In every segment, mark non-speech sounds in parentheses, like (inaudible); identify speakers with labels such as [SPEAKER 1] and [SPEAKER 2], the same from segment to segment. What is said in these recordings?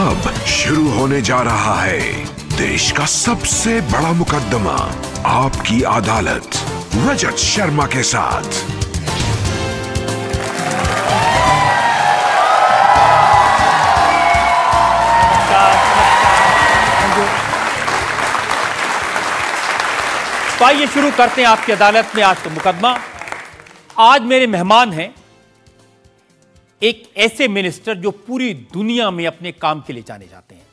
[SPEAKER 1] अब शुरू होने जा रहा है देश का सबसे बड़ा मुकदमा आपकी अदालत रजत शर्मा के साथ
[SPEAKER 2] तो आइए शुरू करते हैं आपकी अदालत में आज का मुकदमा आज मेरे मेहमान हैं एक ऐसे मिनिस्टर जो पूरी दुनिया में अपने काम के लिए जाने जाते हैं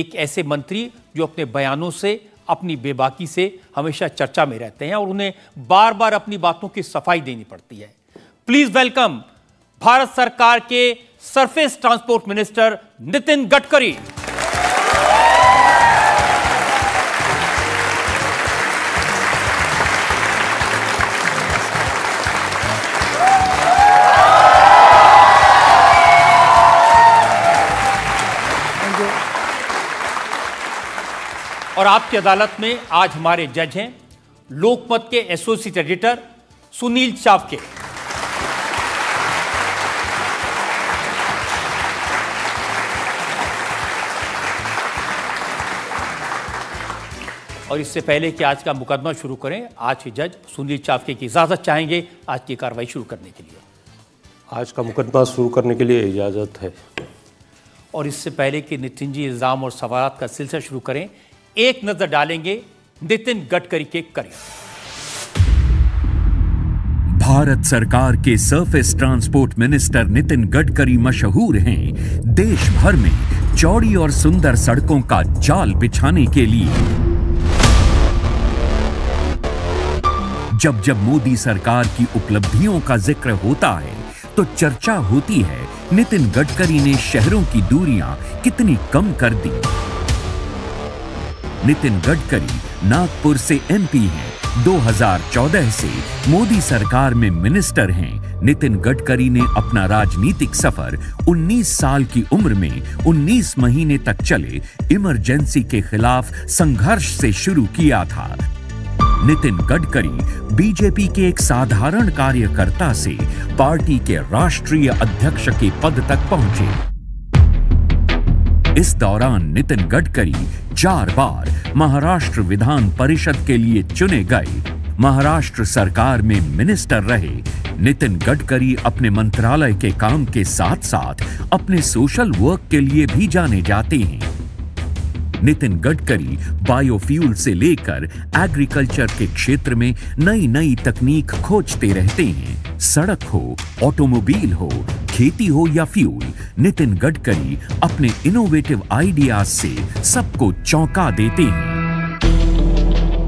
[SPEAKER 2] एक ऐसे मंत्री जो अपने बयानों से अपनी बेबाकी से हमेशा चर्चा में रहते हैं और उन्हें बार बार अपनी बातों की सफाई देनी पड़ती है प्लीज वेलकम भारत सरकार के surface transport minister Nitin Gadkari और आपकी अदालत में आज हमारे जज हैं लोकमत के एसोसिएट एडिटर सुनील चावके और इससे पहले कि आज का मुकदमा शुरू करें आज के जज सुनील चावके की इजाज़त चाहेंगे आज की कार्रवाई शुरू करने के लिए आज का मुकदमा शुरू करने के लिए इजाज़त है और इससे पहले कि नितिन जी इल्ज़ाम और सवाल का सिलसिला शुरू करें एक नजर डालेंगे नितिन गडकरी के
[SPEAKER 1] करियर भारत सरकार के surface transport minister Nitin Gadkari मशहूर हैं देश भर में चौड़ी और सुंदर सड़कों का जाल बिछाने के लिए जब जब मोदी सरकार की उपलब्धियों का जिक्र होता है तो चर्चा होती है नितिन गडकरी ने शहरों की दूरियां कितनी कम कर दी नितिन गडकरी नागपुर से एमपी हैं 2014 से मोदी सरकार में मिनिस्टर हैं नितिन गडकरी ने अपना राजनीतिक सफर 19 साल की उम्र में 19 महीने तक चले इमरजेंसी के खिलाफ संघर्ष से शुरू किया था नितिन गडकरी बीजेपी के एक साधारण कार्यकर्ता से पार्टी के राष्ट्रीय अध्यक्ष के पद तक पहुंचे इस दौरान नितिन गडकरी चार बार महाराष्ट्र विधान परिषद के लिए चुने गए महाराष्ट्र सरकार में मिनिस्टर रहे नितिन गडकरी अपने मंत्रालय के काम के साथ साथ अपने सोशल वर्क के लिए भी जाने जाते हैं नितिन गडकरी बायोफ्यूल से लेकर एग्रीकल्चर के क्षेत्र में नई नई तकनीक खोजते रहते हैं सड़क हो ऑटोमोबाइल हो खेती हो या फ्यूल नितिन गडकरी अपने इनोवेटिव आइडियाज से सबको चौंका देते हैं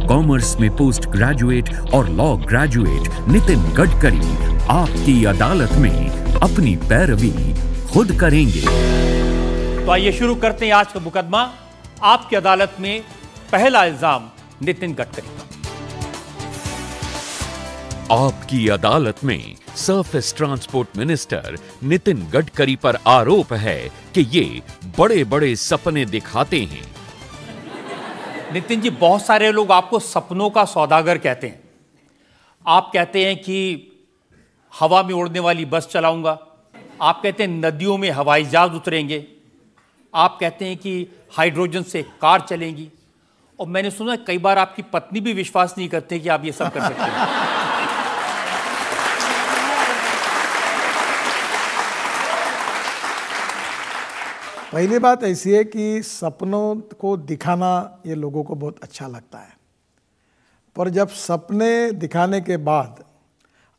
[SPEAKER 1] कॉमर्स में पोस्ट ग्रेजुएट और लॉ ग्रेजुएट नितिन गडकरी आपकी अदालत में अपनी पैरवी खुद करेंगे तो आइए शुरू करते हैं आज
[SPEAKER 2] का मुकदमा आपकी अदालत में पहला इल्जाम नितिन गडकरी का
[SPEAKER 1] आपकी अदालत में surface transport minister Nitin Gadkari पर आरोप है कि ये बड़े बड़े सपने दिखाते हैं नितिन जी बहुत सारे लोग आपको सपनों का
[SPEAKER 2] सौदागर कहते हैं आप कहते हैं कि हवा में उड़ने वाली बस चलाऊंगा आप कहते हैं नदियों में हवाई जहाज उतरेंगे आप कहते हैं कि हाइड्रोजन से कार चलेंगी और मैंने सुना कई बार आपकी पत्नी भी विश्वास नहीं
[SPEAKER 3] करते कि आप ये सब कर सकते हैं पहली बात ऐसी है कि सपनों को दिखाना ये लोगों को बहुत अच्छा लगता है पर जब सपने दिखाने के बाद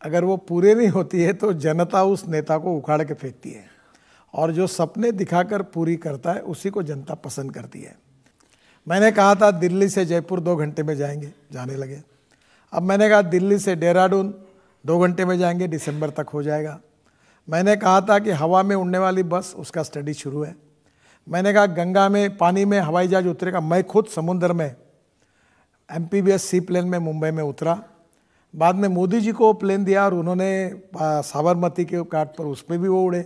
[SPEAKER 3] अगर वो पूरे नहीं होती है तो जनता उस नेता को उखाड़ के फेंकती है और जो सपने दिखाकर पूरी करता है उसी को जनता पसंद करती है मैंने कहा था दिल्ली से जयपुर दो घंटे में जाएंगे जाने लगे अब मैंने कहा दिल्ली से डेहराडून दो घंटे में जाएंगे दिसंबर तक हो जाएगा मैंने कहा था कि हवा में उड़ने वाली बस उसका स्टडी शुरू है मैंने कहा गंगा में पानी में हवाई जहाज उतरेगा मैं खुद समुद्र में M P B S C plane में मुंबई में उतरा बाद में मोदी जी को प्लेन दिया और उन्होंने साबरमती के घाट पर उसमें भी वो उड़े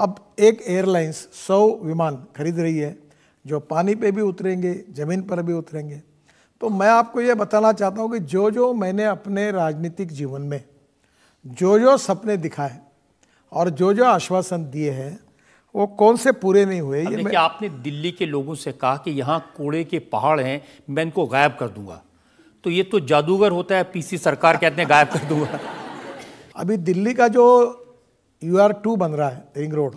[SPEAKER 3] अब एक एयरलाइंस सौ विमान खरीद रही है जो पानी पे भी उतरेंगे ज़मीन पर भी उतरेंगे तो मैं आपको ये बताना चाहता हूँ कि जो जो मैंने अपने राजनीतिक जीवन में जो जो सपने दिखाए और जो जो आश्वासन दिए हैं वो कौन से पूरे नहीं हुए ये मैं...
[SPEAKER 2] आपने दिल्ली के लोगों से कहा कि यहाँ कूड़े के पहाड़ हैं मैं इनको गायब कर दूंगा तो ये तो जादूगर होता है पीसी सरकार कहते हैं गायब कर दूंगा
[SPEAKER 3] (laughs) अभी दिल्ली का जो यू आर टू बन रहा है रिंग रोड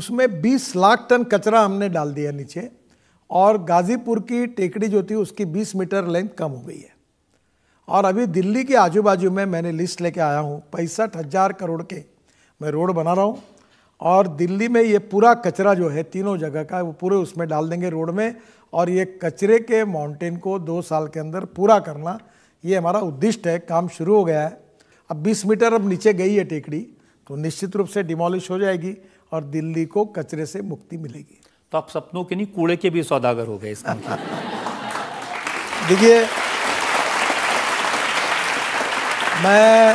[SPEAKER 3] उसमें 20 लाख टन कचरा हमने डाल दिया नीचे और गाजीपुर की टेकड़ी जो थी उसकी 20 मीटर लेंथ कम हो गई है और अभी दिल्ली के आजू बाजू में मैंने लिस्ट लेके आया हूँ पैंसठ हज़ार करोड़ के मैं रोड बना रहा हूँ और दिल्ली में ये पूरा कचरा जो है तीनों जगह का वो पूरे उसमें डाल देंगे रोड में और ये कचरे के माउंटेन को दो साल के अंदर पूरा करना ये हमारा उद्दिष्ट है काम शुरू हो गया है अब 20 मीटर अब नीचे गई है टेकड़ी तो निश्चित रूप से डिमोलिश हो जाएगी और दिल्ली को कचरे से मुक्ति मिलेगी
[SPEAKER 2] तो आप सपनों के नहीं कूड़े के भी सौदागर हो गए इसका (laughs) देखिए
[SPEAKER 3] मैं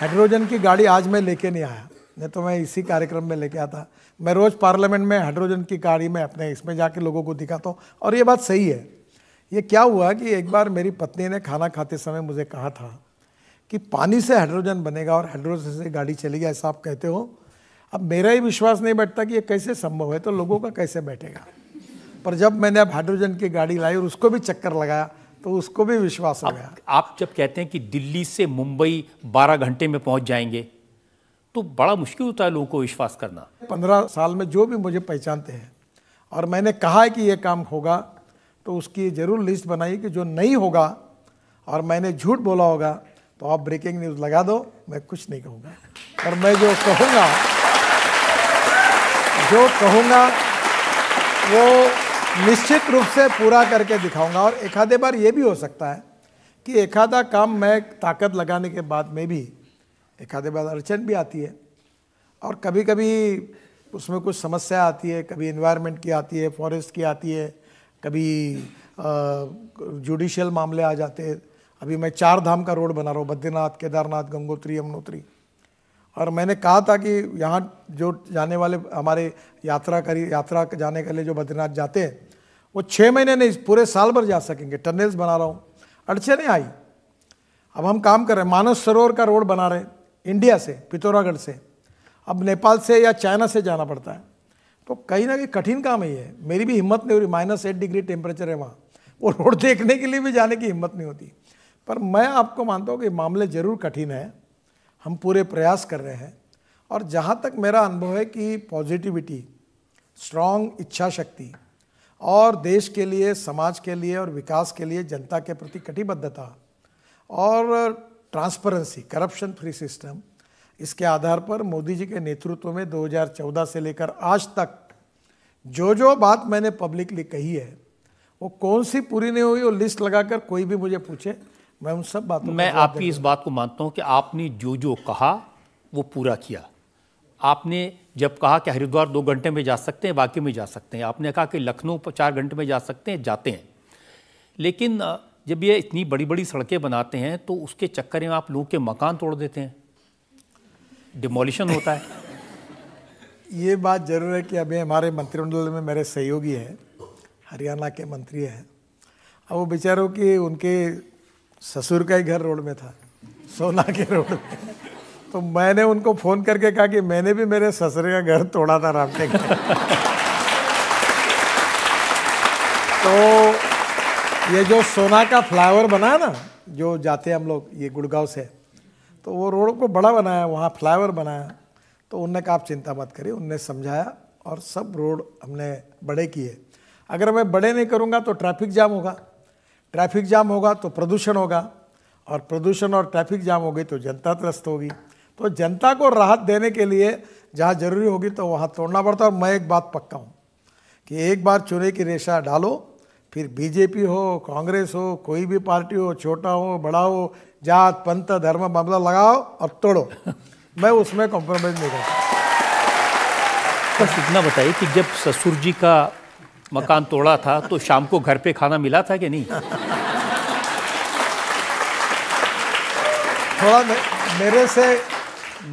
[SPEAKER 3] हाइड्रोजन की गाड़ी आज मैं लेके नहीं आया नहीं तो मैं इसी कार्यक्रम में लेके आता मैं रोज़ पार्लियामेंट में हाइड्रोजन की गाड़ी में अपने इसमें जाके लोगों को दिखाता हूँ और ये बात सही है ये क्या हुआ कि एक बार मेरी पत्नी ने खाना खाते समय मुझे कहा था कि पानी से हाइड्रोजन बनेगा और हाइड्रोजन से गाड़ी चलेगी ऐसा आप कहते हो अब मेरा ही विश्वास नहीं बैठता कि ये कैसे संभव है तो लोगों का कैसे बैठेगा पर जब मैंने अब हाइड्रोजन की गाड़ी लाई और उसको भी चक्कर लगाया तो उसको भी विश्वास हो गया
[SPEAKER 2] आप जब कहते हैं कि दिल्ली से मुंबई 12 घंटे में पहुंच जाएंगे तो बड़ा मुश्किल होता है लोगों को विश्वास करना
[SPEAKER 3] पंद्रह साल में जो भी मुझे पहचानते हैं और मैंने कहा है कि ये काम होगा तो उसकी ज़रूर लिस्ट बनाई कि जो नहीं होगा और मैंने झूठ बोला होगा तो आप ब्रेकिंग न्यूज़ लगा दो मैं कुछ नहीं कहूँगा और मैं जो कहूँगा जो कहूँगा वो निश्चित रूप से पूरा करके दिखाऊंगा और एक आधे बार ये भी हो सकता है कि एक आधा काम मैं ताकत लगाने के बाद में भी एक आधे बार अड़चन भी आती है और कभी कभी उसमें कुछ समस्या आती है कभी इन्वायरमेंट की आती है फॉरेस्ट की आती है कभी जुडिशियल मामले आ जाते हैं अभी मैं चार धाम का रोड बना रहा हूँ बद्रीनाथ केदारनाथ गंगोत्री यमुनोत्री और मैंने कहा था कि यहाँ जो जाने वाले हमारे यात्रा करी यात्रा जाने के लिए जो बद्रीनाथ जाते हैं वो छः महीने नहीं पूरे साल भर जा सकेंगे टनल्स बना रहा हूँ अड़चने आई अब हम काम कर रहे हैं मानस सरोवर का रोड बना रहे हैं इंडिया से पिथौरागढ़ से अब नेपाल से या चाइना से जाना पड़ता है तो कहीं ना कहीं कठिन काम ही है मेरी भी हिम्मत नहीं हो रही माइनस एट डिग्री टेम्परेचर है वहाँ वो रोड देखने के लिए भी जाने की हिम्मत नहीं होती पर मैं आपको मानता हूँ कि मामले ज़रूर कठिन हैं हम पूरे प्रयास कर रहे हैं और जहाँ तक मेरा अनुभव है कि पॉजिटिविटी स्ट्रांग इच्छा शक्ति और देश के लिए समाज के लिए और विकास के लिए जनता के प्रति कटिबद्धता और ट्रांसपेरेंसी करप्शन फ्री सिस्टम इसके आधार पर मोदी जी के नेतृत्व में 2014 से लेकर आज तक जो जो बात मैंने पब्लिकली कही है वो कौन सी पूरी नहीं हुई वो लिस्ट लगाकर कोई भी मुझे पूछे मैं उन सब बातों मैं आपकी इस
[SPEAKER 2] बात को मानता हूँ कि आपने जो जो कहा वो पूरा किया आपने जब कहा कि हरिद्वार दो घंटे में जा सकते हैं वाकई में जा सकते हैं आपने कहा कि लखनऊ चार घंटे में जा सकते हैं जाते हैं लेकिन जब ये इतनी बड़ी बड़ी सड़कें बनाते हैं तो उसके चक्कर में आप लोगों के मकान तोड़ देते हैं डिमोलिशन होता है
[SPEAKER 3] (laughs) ये बात जरूर है कि अभी हमारे मंत्रिमंडल में मेरे सहयोगी हैं हरियाणा के मंत्री हैं अब वो बेचारों की उनके ससुर का ही घर रोड में था सोना के रोड में तो मैंने उनको फ़ोन करके कहा कि मैंने भी मेरे ससुर का घर तोड़ा था रामटे का तो ये जो सोना का फ्लावर बना ना जो जाते हैं हम लोग ये गुड़गांव से तो वो रोड को बड़ा बनाया वहाँ फ्लाईओवर बनाया तो उनने कहा आप चिंता मत करिए उनने समझाया और सब रोड हमने बड़े किए अगर मैं बड़े नहीं करूँगा तो ट्रैफिक जाम होगा ट्रैफिक जाम होगा तो प्रदूषण होगा और प्रदूषण और ट्रैफिक जाम होगी तो जनता त्रस्त होगी तो जनता को राहत देने के लिए जहाँ जरूरी होगी तो वहाँ तोड़ना पड़ता है और मैं एक बात पक्का हूँ कि एक बार चुने की रेशा डालो फिर बीजेपी हो कांग्रेस हो कोई भी पार्टी हो छोटा हो बड़ा हो जात पंथ धर्म मामला लगाओ और तोड़ो (laughs) मैं उसमें कॉम्प्रोमाइज़ नहीं करता
[SPEAKER 2] बस इतना बताइए कि जब ससुर जी का मकान तोड़ा था तो शाम को घर पे खाना मिला था कि नहीं
[SPEAKER 3] थोड़ा मेरे से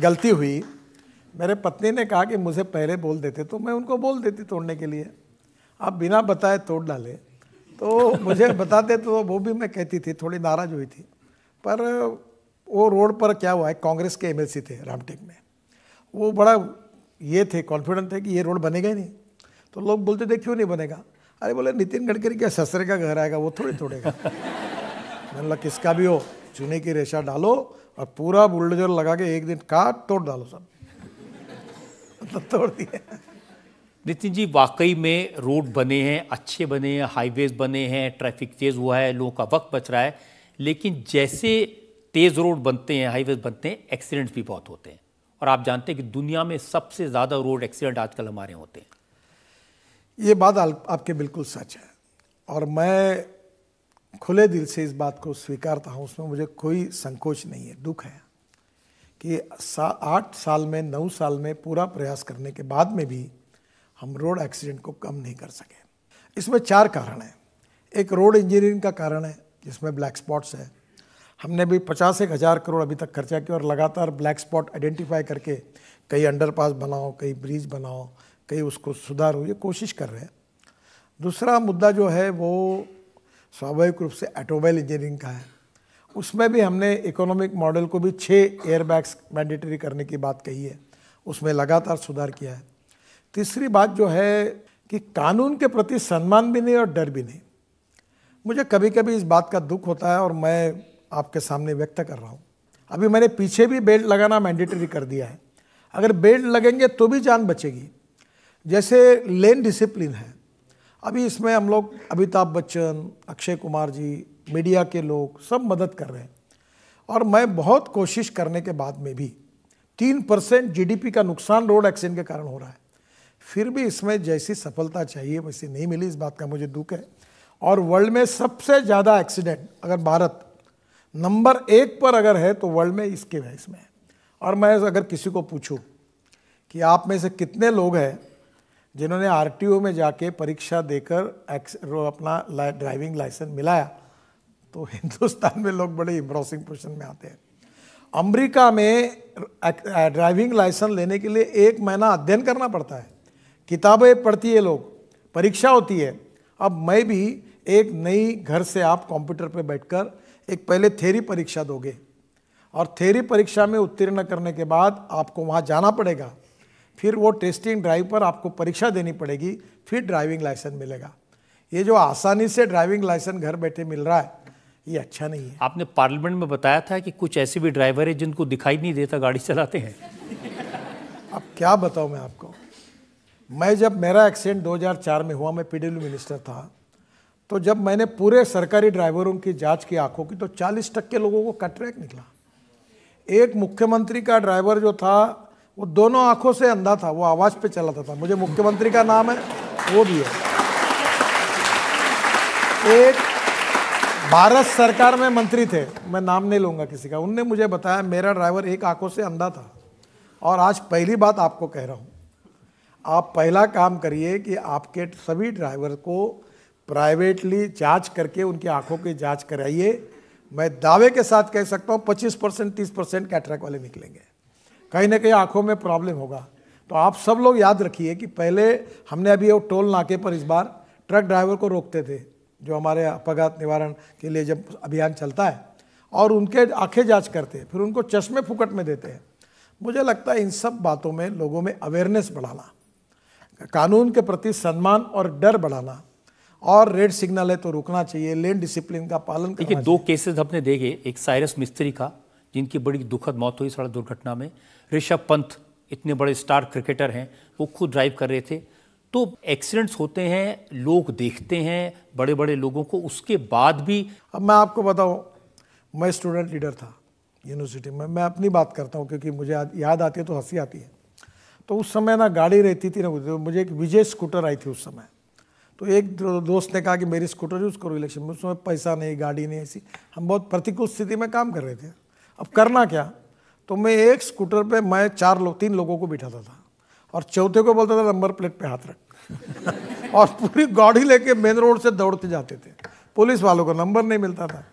[SPEAKER 3] गलती हुई मेरे पत्नी ने कहा कि मुझे पहले बोल देते तो मैं उनको बोल देती तोड़ने के लिए आप बिना बताए तोड़ डाले तो मुझे (laughs) बताते तो वो भी मैं कहती थी थोड़ी नाराज हुई थी पर वो रोड पर क्या हुआ है कांग्रेस के एमएलसी थे रामटेक में वो बड़ा ये थे कॉन्फिडेंट थे कि ये रोड बनेगा ही नहीं तो लोग बोलते थे क्यों नहीं बनेगा अरे बोले नितिन गडकरी क्या ससरे का घर आएगा वो थोड़ी तोड़ेगा (laughs) मैंने बोला किसका भी हो चुने की रेशा डालो और पूरा बुलडोजर लगा के एक दिन काट तोड़ डालो सब (laughs) तो तोड़ दिया
[SPEAKER 2] नितिन जी वाकई में रोड बने हैं अच्छे बने हैं हाईवेज बने हैं ट्रैफिक तेज़ हुआ है लोगों का वक्त बच रहा है लेकिन जैसे तेज़ रोड बनते हैं हाईवेज बनते हैं एक्सीडेंट्स भी बहुत होते हैं और आप जानते हैं कि दुनिया में सबसे ज़्यादा रोड एक्सीडेंट आजकल हमारे होते हैं
[SPEAKER 3] ये बात आपके बिल्कुल सच है और मैं खुले दिल से इस बात को स्वीकारता हूँ उसमें मुझे कोई संकोच नहीं है दुख है कि सा, आठ साल में नौ साल में पूरा प्रयास करने के बाद में भी हम रोड एक्सीडेंट को कम नहीं कर सके इसमें चार कारण हैं एक रोड इंजीनियरिंग का कारण है जिसमें ब्लैक स्पॉट्स है हमने भी पचास एक हज़ार करोड़ अभी तक खर्चा किया और लगातार ब्लैक स्पॉट आइडेंटिफाई करके कई अंडरपास बनाओ कई ब्रिज बनाओ कहीं उसको सुधार हो ये कोशिश कर रहे हैं दूसरा मुद्दा जो है वो स्वाभाविक रूप से ऑटोमोबाइल इंजीनियरिंग का है उसमें भी हमने इकोनॉमिक मॉडल को भी छः एयरबैग्स मैंडेटरी करने की बात कही है उसमें लगातार सुधार किया है तीसरी बात जो है कि कानून के प्रति सम्मान भी नहीं और डर भी नहीं मुझे कभी कभी इस बात का दुख होता है और मैं आपके सामने व्यक्त कर रहा हूँ अभी मैंने पीछे भी बेल्ट लगाना मैंडेटरी कर दिया है अगर बेल्ट लगेंगे तो भी जान बचेगी जैसे लेन डिसिप्लिन है अभी इसमें हम लोग अमिताभ बच्चन अक्षय कुमार जी मीडिया के लोग सब मदद कर रहे हैं और मैं बहुत कोशिश करने के बाद में भी तीन परसेंट जी का नुकसान रोड एक्सीडेंट के कारण हो रहा है फिर भी इसमें जैसी सफलता चाहिए वैसी नहीं मिली इस बात का मुझे दुख है और वर्ल्ड में सबसे ज़्यादा एक्सीडेंट अगर भारत नंबर एक पर अगर है तो वर्ल्ड में इसके है इसमें और मैं अगर किसी को पूछूँ कि आप में से कितने लोग हैं जिन्होंने आर में जाके परीक्षा देकर अपना ला, ड्राइविंग लाइसेंस मिलाया तो हिंदुस्तान में लोग बड़े इम्प्रोसिंग पोजिशन में आते हैं अमेरिका में ड्राइविंग लाइसेंस लेने के लिए एक महीना अध्ययन करना पड़ता है किताबें पढ़ती है लोग परीक्षा होती है अब मैं भी एक नई घर से आप कंप्यूटर पर बैठकर एक पहले थेरी परीक्षा दोगे और थेरी परीक्षा में उत्तीर्ण करने के बाद आपको वहाँ जाना पड़ेगा फिर वो टेस्टिंग ड्राइव पर आपको परीक्षा देनी पड़ेगी फिर ड्राइविंग लाइसेंस मिलेगा ये जो आसानी से ड्राइविंग लाइसेंस घर बैठे मिल रहा है ये अच्छा नहीं है
[SPEAKER 2] आपने पार्लियामेंट में बताया था कि कुछ ऐसे भी ड्राइवर है जिनको दिखाई नहीं देता गाड़ी चलाते हैं
[SPEAKER 3] अब क्या बताऊँ मैं आपको मैं जब मेरा एक्सीडेंट 2004 में हुआ मैं पीडब्ल्यू मिनिस्टर था तो जब मैंने पूरे सरकारी ड्राइवरों की जांच की आंखों की तो 40 टक्के लोगों को कटरैक निकला एक मुख्यमंत्री का ड्राइवर जो था वो दोनों आंखों से अंधा था वो आवाज़ पे चलाता था मुझे मुख्यमंत्री का नाम है वो भी है एक भारत सरकार में मंत्री थे मैं नाम नहीं लूँगा किसी का उनने मुझे बताया मेरा ड्राइवर एक आंखों से अंधा था और आज पहली बात आपको कह रहा हूँ आप पहला काम करिए कि आपके सभी ड्राइवर को प्राइवेटली जांच करके उनकी आंखों की जांच कराइए मैं दावे के साथ कह सकता हूँ 25 परसेंट तीस परसेंट कैटरैक वाले निकलेंगे कहीं ना कहीं आंखों में प्रॉब्लम होगा तो आप सब लोग याद रखिए कि पहले हमने अभी वो टोल नाके पर इस बार ट्रक ड्राइवर को रोकते थे जो हमारे अपघात निवारण के लिए जब अभियान चलता है और उनके आंखें जांच करते हैं फिर उनको चश्मे फुकट में देते हैं मुझे लगता है इन सब बातों में लोगों में अवेयरनेस बढ़ाना कानून के प्रति सम्मान और डर बढ़ाना और रेड सिग्नल है तो रुकना चाहिए लेन डिसिप्लिन का पालन चाहिए दो
[SPEAKER 2] केसेस हमने देखे एक साइरस मिस्त्री का जिनकी बड़ी दुखद मौत हुई सड़क दुर्घटना में ऋषभ पंत इतने बड़े स्टार क्रिकेटर हैं वो खुद ड्राइव कर रहे थे तो एक्सीडेंट्स होते
[SPEAKER 3] हैं लोग देखते हैं बड़े बड़े लोगों को उसके बाद भी अब मैं आपको बताऊँ मैं स्टूडेंट लीडर था यूनिवर्सिटी में मैं अपनी बात करता हूँ क्योंकि मुझे याद आती है तो हंसी आती है तो उस समय ना गाड़ी रहती थी ना तो मुझे एक विजय स्कूटर आई थी उस समय तो एक दोस्त ने कहा कि मेरी स्कूटर यूज़ करो इलेक्शन में उस समय पैसा नहीं गाड़ी नहीं ऐसी हम बहुत प्रतिकूल स्थिति में काम कर रहे थे अब करना क्या तो मैं एक स्कूटर पे मैं चार लोग तीन लोगों को बिठाता था और चौथे को बोलता था नंबर प्लेट पे हाथ रख (laughs) और पूरी गाड़ी लेके मेन रोड से दौड़ते जाते थे पुलिस वालों को नंबर नहीं मिलता था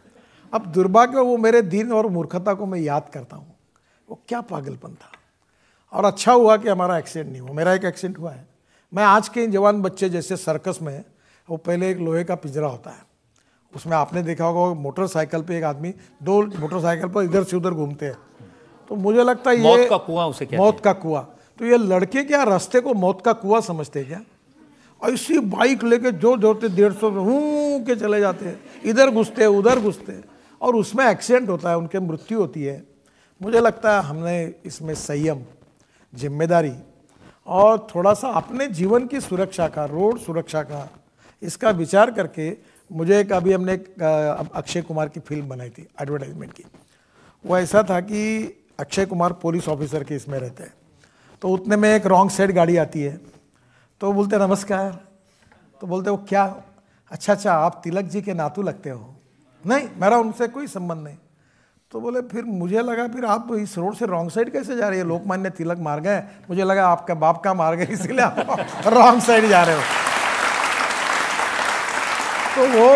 [SPEAKER 3] अब दुर्भाग्य वो मेरे दिन और मूर्खता को मैं याद करता हूँ वो क्या पागलपन था और अच्छा हुआ कि हमारा एक्सीडेंट नहीं हुआ मेरा एक एक्सीडेंट हुआ है मैं आज के इन जवान बच्चे जैसे सर्कस में वो पहले एक लोहे का पिंजरा होता है उसमें आपने देखा होगा मोटरसाइकिल पे एक आदमी दो मोटरसाइकिल पर इधर से उधर घूमते हैं तो मुझे लगता है मौत का कुआ उसे क्या मौत का कुआ तो ये लड़के क्या रास्ते को मौत का कुआ समझते हैं क्या ऐसी बाइक लेके जो जोर डेढ़ सौ हूँ के चले जाते हैं इधर घुसते हैं उधर घुसते हैं और उसमें एक्सीडेंट होता है उनके मृत्यु होती है मुझे लगता है हमने इसमें संयम जिम्मेदारी और थोड़ा सा अपने जीवन की सुरक्षा का रोड सुरक्षा का इसका विचार करके मुझे एक अभी हमने एक अक्षय कुमार की फिल्म बनाई थी एडवर्टाइजमेंट की वो ऐसा था कि अक्षय कुमार पुलिस ऑफिसर के इसमें रहते हैं तो उतने में एक रॉन्ग साइड गाड़ी आती है तो बोलते नमस्कार तो बोलते वो क्या अच्छा अच्छा आप तिलक जी के नातू लगते हो नहीं मेरा उनसे कोई संबंध नहीं तो बोले फिर मुझे लगा फिर आप इस रोड से रॉन्ग साइड कैसे जा रही है लोकमान्य तिलक मार्ग है मुझे लगा आपका बाप का मार्ग है इसीलिए आप रॉन्ग (laughs) साइड जा रहे हो तो वो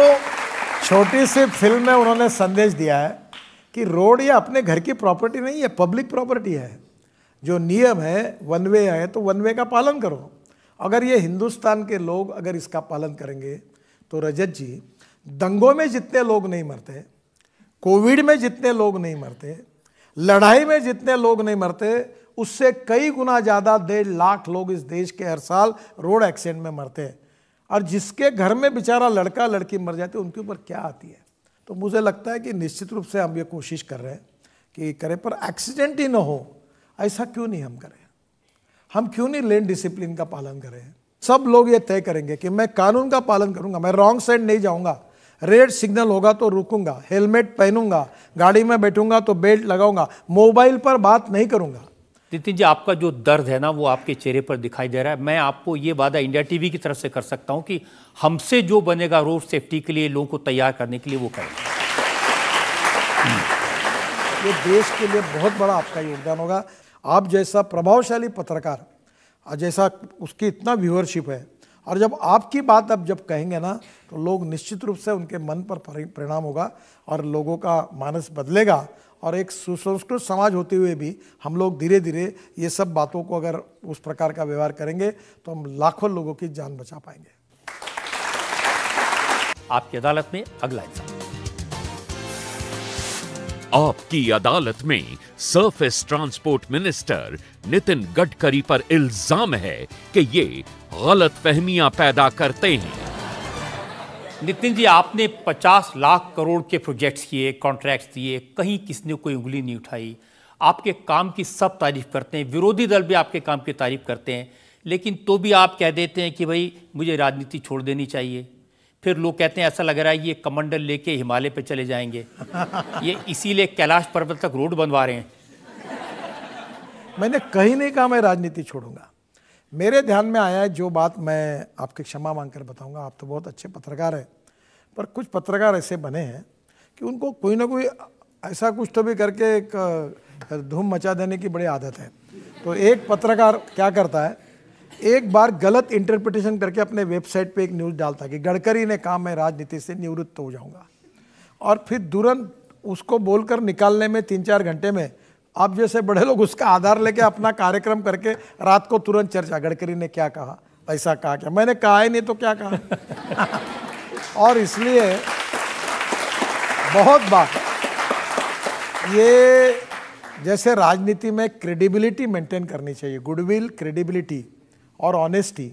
[SPEAKER 3] छोटी सी फिल्म में उन्होंने संदेश दिया है कि रोड या अपने घर की प्रॉपर्टी नहीं है पब्लिक प्रॉपर्टी है जो नियम है वन वे है तो वन वे का पालन करो अगर ये हिंदुस्तान के लोग अगर इसका पालन करेंगे तो रजत जी दंगों में जितने लोग नहीं मरते कोविड में जितने लोग नहीं मरते लड़ाई में जितने लोग नहीं मरते उससे कई गुना ज़्यादा डेढ़ लाख लोग इस देश के हर साल रोड एक्सीडेंट में मरते हैं और जिसके घर में बेचारा लड़का लड़की मर जाती है उनके ऊपर क्या आती है तो मुझे लगता है कि निश्चित रूप से हम ये कोशिश कर रहे हैं कि करें पर एक्सीडेंट ही ना हो ऐसा क्यों नहीं हम करें हम क्यों नहीं लेन डिसिप्लिन का पालन करें सब लोग ये तय करेंगे कि मैं कानून का पालन करूंगा मैं रॉन्ग साइड नहीं जाऊंगा रेड सिग्नल होगा तो रुकूंगा हेलमेट पहनूंगा गाड़ी में बैठूंगा तो बेल्ट लगाऊंगा मोबाइल पर बात नहीं करूंगा नितिन
[SPEAKER 2] जी आपका जो दर्द है ना वो आपके चेहरे पर दिखाई दे रहा है मैं आपको ये वादा इंडिया टीवी की तरफ से कर सकता हूँ कि हमसे जो बनेगा रोड सेफ्टी के लिए लोगों को तैयार करने के लिए वो करेंगे
[SPEAKER 3] हम्म। ये देश के लिए बहुत बड़ा आपका योगदान होगा आप जैसा प्रभावशाली पत्रकार और जैसा उसकी इतना व्यूअरशिप है और जब आपकी बात अब जब कहेंगे ना तो लोग निश्चित रूप से उनके मन पर परिणाम होगा और लोगों का मानस बदलेगा और एक सुसंस्कृत समाज होते हुए भी हम लोग धीरे धीरे ये सब बातों को अगर उस प्रकार का व्यवहार करेंगे तो हम लाखों लोगों की जान बचा पाएंगे
[SPEAKER 1] आपकी अदालत में अगला इंसान आपकी अदालत में surface transport minister Nitin Gadkari पर इल्जाम है कि ये गलत फहमियां पैदा करते हैं नितिन जी आपने 50 लाख करोड़ के प्रोजेक्ट्स किए
[SPEAKER 2] कॉन्ट्रैक्ट्स दिए कहीं किसने कोई उंगली नहीं उठाई आपके काम की सब तारीफ करते हैं विरोधी दल भी आपके काम की तारीफ करते हैं लेकिन तो भी आप कह देते हैं कि भाई मुझे राजनीति छोड़ देनी चाहिए फिर लोग कहते हैं ऐसा लग रहा है ये कमंडल लेके हिमालय पे चले जाएंगे ये इसीलिए कैलाश पर्वत तक रोड बनवा रहे हैं
[SPEAKER 3] मैंने कहीं नहीं कहा मैं राजनीति छोड़ूंगा मेरे ध्यान में आया है जो बात मैं आपकी क्षमा मांग कर बताऊँगा आप तो बहुत अच्छे पत्रकार हैं पर कुछ पत्रकार ऐसे बने हैं कि उनको कोई ना कोई ऐसा कुछ तो भी करके एक धूम मचा देने की बड़ी आदत है तो एक पत्रकार क्या करता है एक बार गलत इंटरप्रिटेशन करके अपने वेबसाइट पे एक न्यूज़ डालता है कि गडकरी ने कहा मैं राजनीति से निवृत्त हो जाऊंगा और फिर तुरंत उसको बोलकर निकालने में तीन चार घंटे में आप जैसे बड़े लोग उसका आधार लेके अपना कार्यक्रम करके रात को तुरंत चर्चा गडकरी ने क्या कहा ऐसा कहा क्या मैंने कहा ही नहीं तो क्या कहा (laughs) और इसलिए बहुत बात ये जैसे राजनीति में क्रेडिबिलिटी मेंटेन करनी चाहिए गुडविल क्रेडिबिलिटी और honesty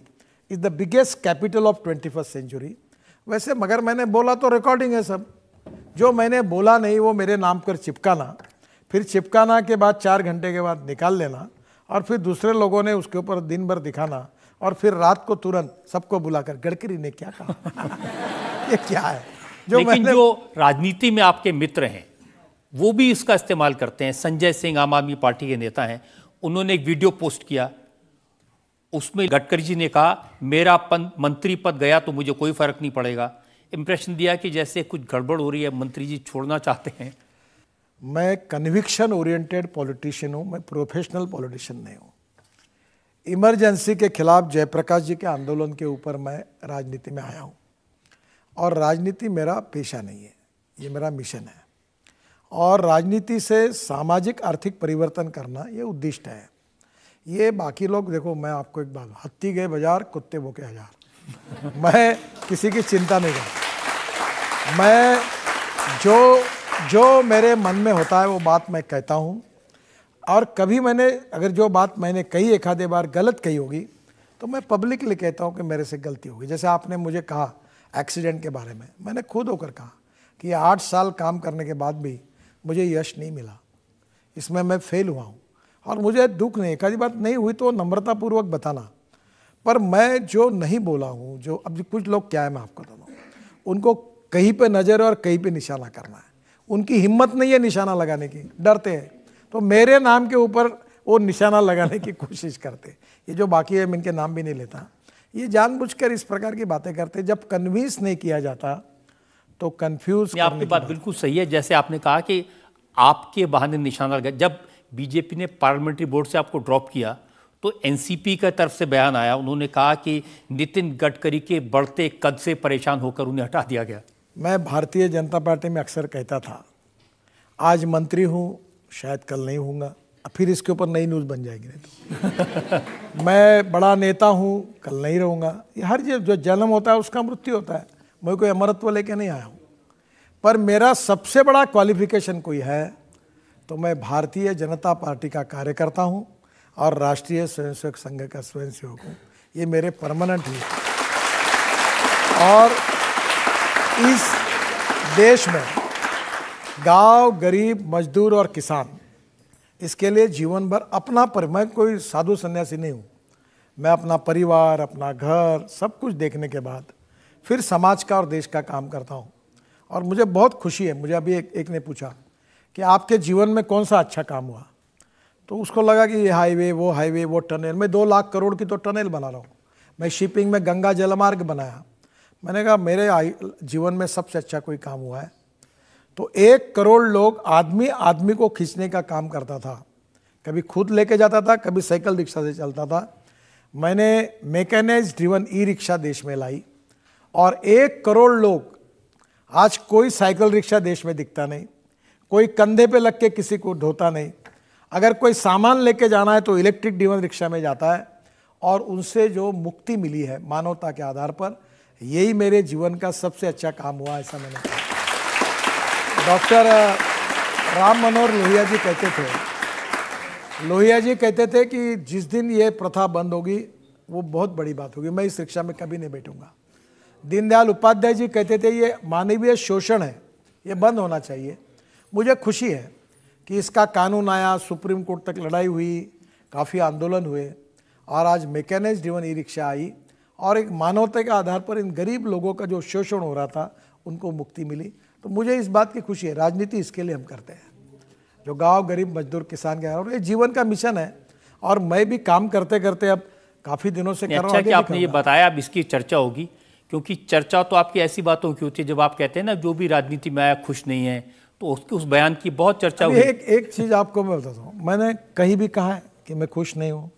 [SPEAKER 3] is the biggest capital of twenty first century वैसे मगर मैंने बोला तो रिकॉर्डिंग है सब जो मैंने बोला नहीं वो मेरे नाम पर चिपकाना फिर चिपकाना के बाद चार घंटे के बाद निकाल लेना और फिर दूसरे लोगों ने उसके ऊपर दिन भर दिखाना और फिर रात को तुरंत सबको बुलाकर गडकरी ने क्या कहा (laughs) ये क्या है जो लेकिन जो
[SPEAKER 2] राजनीति में आपके मित्र हैं वो भी इसका इस्तेमाल करते हैं संजय सिंह आम आदमी पार्टी के नेता हैं उन्होंने एक वीडियो पोस्ट किया उसमें गडकरी जी ने कहा मेरा पन, मंत्री पद गया तो मुझे कोई फर्क नहीं पड़ेगा इंप्रेशन दिया कि जैसे कुछ गड़बड़ हो रही है मंत्री जी छोड़ना चाहते
[SPEAKER 3] हैं मैं कन्विक्शन ओरिएंटेड पॉलिटिशियन हूँ मैं प्रोफेशनल पॉलिटिशियन नहीं हूँ इमरजेंसी के खिलाफ जयप्रकाश जी के आंदोलन के ऊपर मैं राजनीति में आया हूँ और राजनीति मेरा पेशा नहीं है ये मेरा मिशन है और राजनीति से सामाजिक आर्थिक परिवर्तन करना ये उद्दिष्ट है ये बाकी लोग देखो मैं आपको एक बात हत्ती गए बाजार कुत्ते बोके हजार (laughs) मैं किसी की चिंता नहीं करता मैं जो जो मेरे मन में होता है वो बात मैं कहता हूँ और कभी मैंने अगर जो बात मैंने कही एक आधे बार गलत कही होगी तो मैं पब्लिकली कहता हूँ कि मेरे से गलती होगी जैसे आपने मुझे कहा एक्सीडेंट के बारे में मैंने खुद होकर कहा कि आठ साल काम करने के बाद भी मुझे यश नहीं मिला इसमें मैं फेल हुआ हूँ और मुझे दुख नहीं एक आधी बात नहीं हुई तो नम्रतापूर्वक बताना पर मैं जो नहीं बोला हूँ जो अब कुछ लोग क्या है मैं आपको बताऊँ उनको कहीं पे नज़र और कहीं पे निशाना करना है उनकी हिम्मत नहीं है निशाना लगाने की डरते हैं तो मेरे नाम के ऊपर वो निशाना लगाने की कोशिश करते ये जो बाकी है मैं इनके नाम भी नहीं लेता ये जानबूझकर इस प्रकार की बातें करते जब कन्विंस नहीं किया जाता तो कन्फ्यूज आपकी बात
[SPEAKER 2] बिल्कुल सही है जैसे आपने कहा कि आपके बहाने निशाना लगा जब बीजेपी ने पार्लियामेंट्री बोर्ड से आपको ड्रॉप किया तो एनसीपी का तरफ से बयान आया उन्होंने कहा कि नितिन गडकरी के बढ़ते कद से परेशान होकर उन्हें हटा दिया गया
[SPEAKER 3] मैं भारतीय जनता पार्टी में अक्सर कहता था आज मंत्री हूँ शायद कल नहीं हूँगा फिर इसके ऊपर नई न्यूज़ बन जाएगी नहीं तो (laughs) मैं बड़ा नेता हूँ कल नहीं रहूँगा ये हर जो जो जन्म होता है उसका मृत्यु होता है मैं कोई अमरत्व लेके नहीं आया हूँ पर मेरा सबसे बड़ा क्वालिफिकेशन कोई है तो मैं भारतीय जनता पार्टी का कार्यकर्ता हूँ और राष्ट्रीय स्वयंसेवक संघ का स्वयंसेवक हूँ ये मेरे परमानेंट ही और इस देश में गांव गरीब मजदूर और किसान इसके लिए जीवन भर अपना पर मैं कोई साधु सन्यासी नहीं हूँ मैं अपना परिवार अपना घर सब कुछ देखने के बाद फिर समाज का और देश का काम करता हूँ और मुझे बहुत खुशी है मुझे अभी एक, एक ने पूछा कि आपके जीवन में कौन सा अच्छा काम हुआ तो उसको लगा कि ये हाईवे वो हाईवे वो टनल मैं दो लाख करोड़ की तो टनल बना रहा हूँ मैं शिपिंग में गंगा जलमार्ग बनाया मैंने कहा मेरे जीवन में सबसे अच्छा कोई काम हुआ है तो एक करोड़ लोग आदमी आदमी को खींचने का काम करता था कभी खुद लेके जाता था कभी साइकिल रिक्शा से चलता था मैंने मैकेनाइज ड्रिवन ई रिक्शा देश में लाई और एक करोड़ लोग आज कोई साइकिल रिक्शा देश में दिखता नहीं कोई कंधे पे लग के किसी को ढोता नहीं अगर कोई सामान लेके जाना है तो इलेक्ट्रिक ड्रिवन रिक्शा में जाता है और उनसे जो मुक्ति मिली है मानवता के आधार पर यही मेरे जीवन का सबसे अच्छा काम हुआ ऐसा मैंने कहा डॉक्टर राम मनोहर लोहिया जी कहते थे लोहिया जी कहते थे कि जिस दिन ये प्रथा बंद होगी वो बहुत बड़ी बात होगी मैं इस रिक्शा में कभी नहीं बैठूंगा दीनदयाल उपाध्याय जी कहते थे ये मानवीय शोषण है ये बंद होना चाहिए मुझे खुशी है कि इसका कानून आया सुप्रीम कोर्ट तक लड़ाई हुई काफ़ी आंदोलन हुए और आज मैकेनाइज ड्रिवन ई रिक्शा आई और एक मानवता के आधार पर इन गरीब लोगों का जो शोषण हो रहा था उनको मुक्ति मिली तो मुझे इस बात की खुशी है राजनीति इसके लिए हम करते हैं जो गांव गरीब मजदूर किसान के और ये जीवन का मिशन है और मैं भी काम करते करते अब काफ़ी दिनों से कर रहा अच्छा हूँ आपने ये
[SPEAKER 2] बताया अब इसकी चर्चा होगी क्योंकि चर्चा तो आपकी ऐसी बातों की होती है जब आप कहते हैं ना जो भी राजनीति में आया खुश नहीं है तो उसके उस बयान की बहुत चर्चा हुई एक
[SPEAKER 3] एक चीज़ आपको मैं बताता हूँ मैंने कहीं भी कहा है कि मैं खुश नहीं हूँ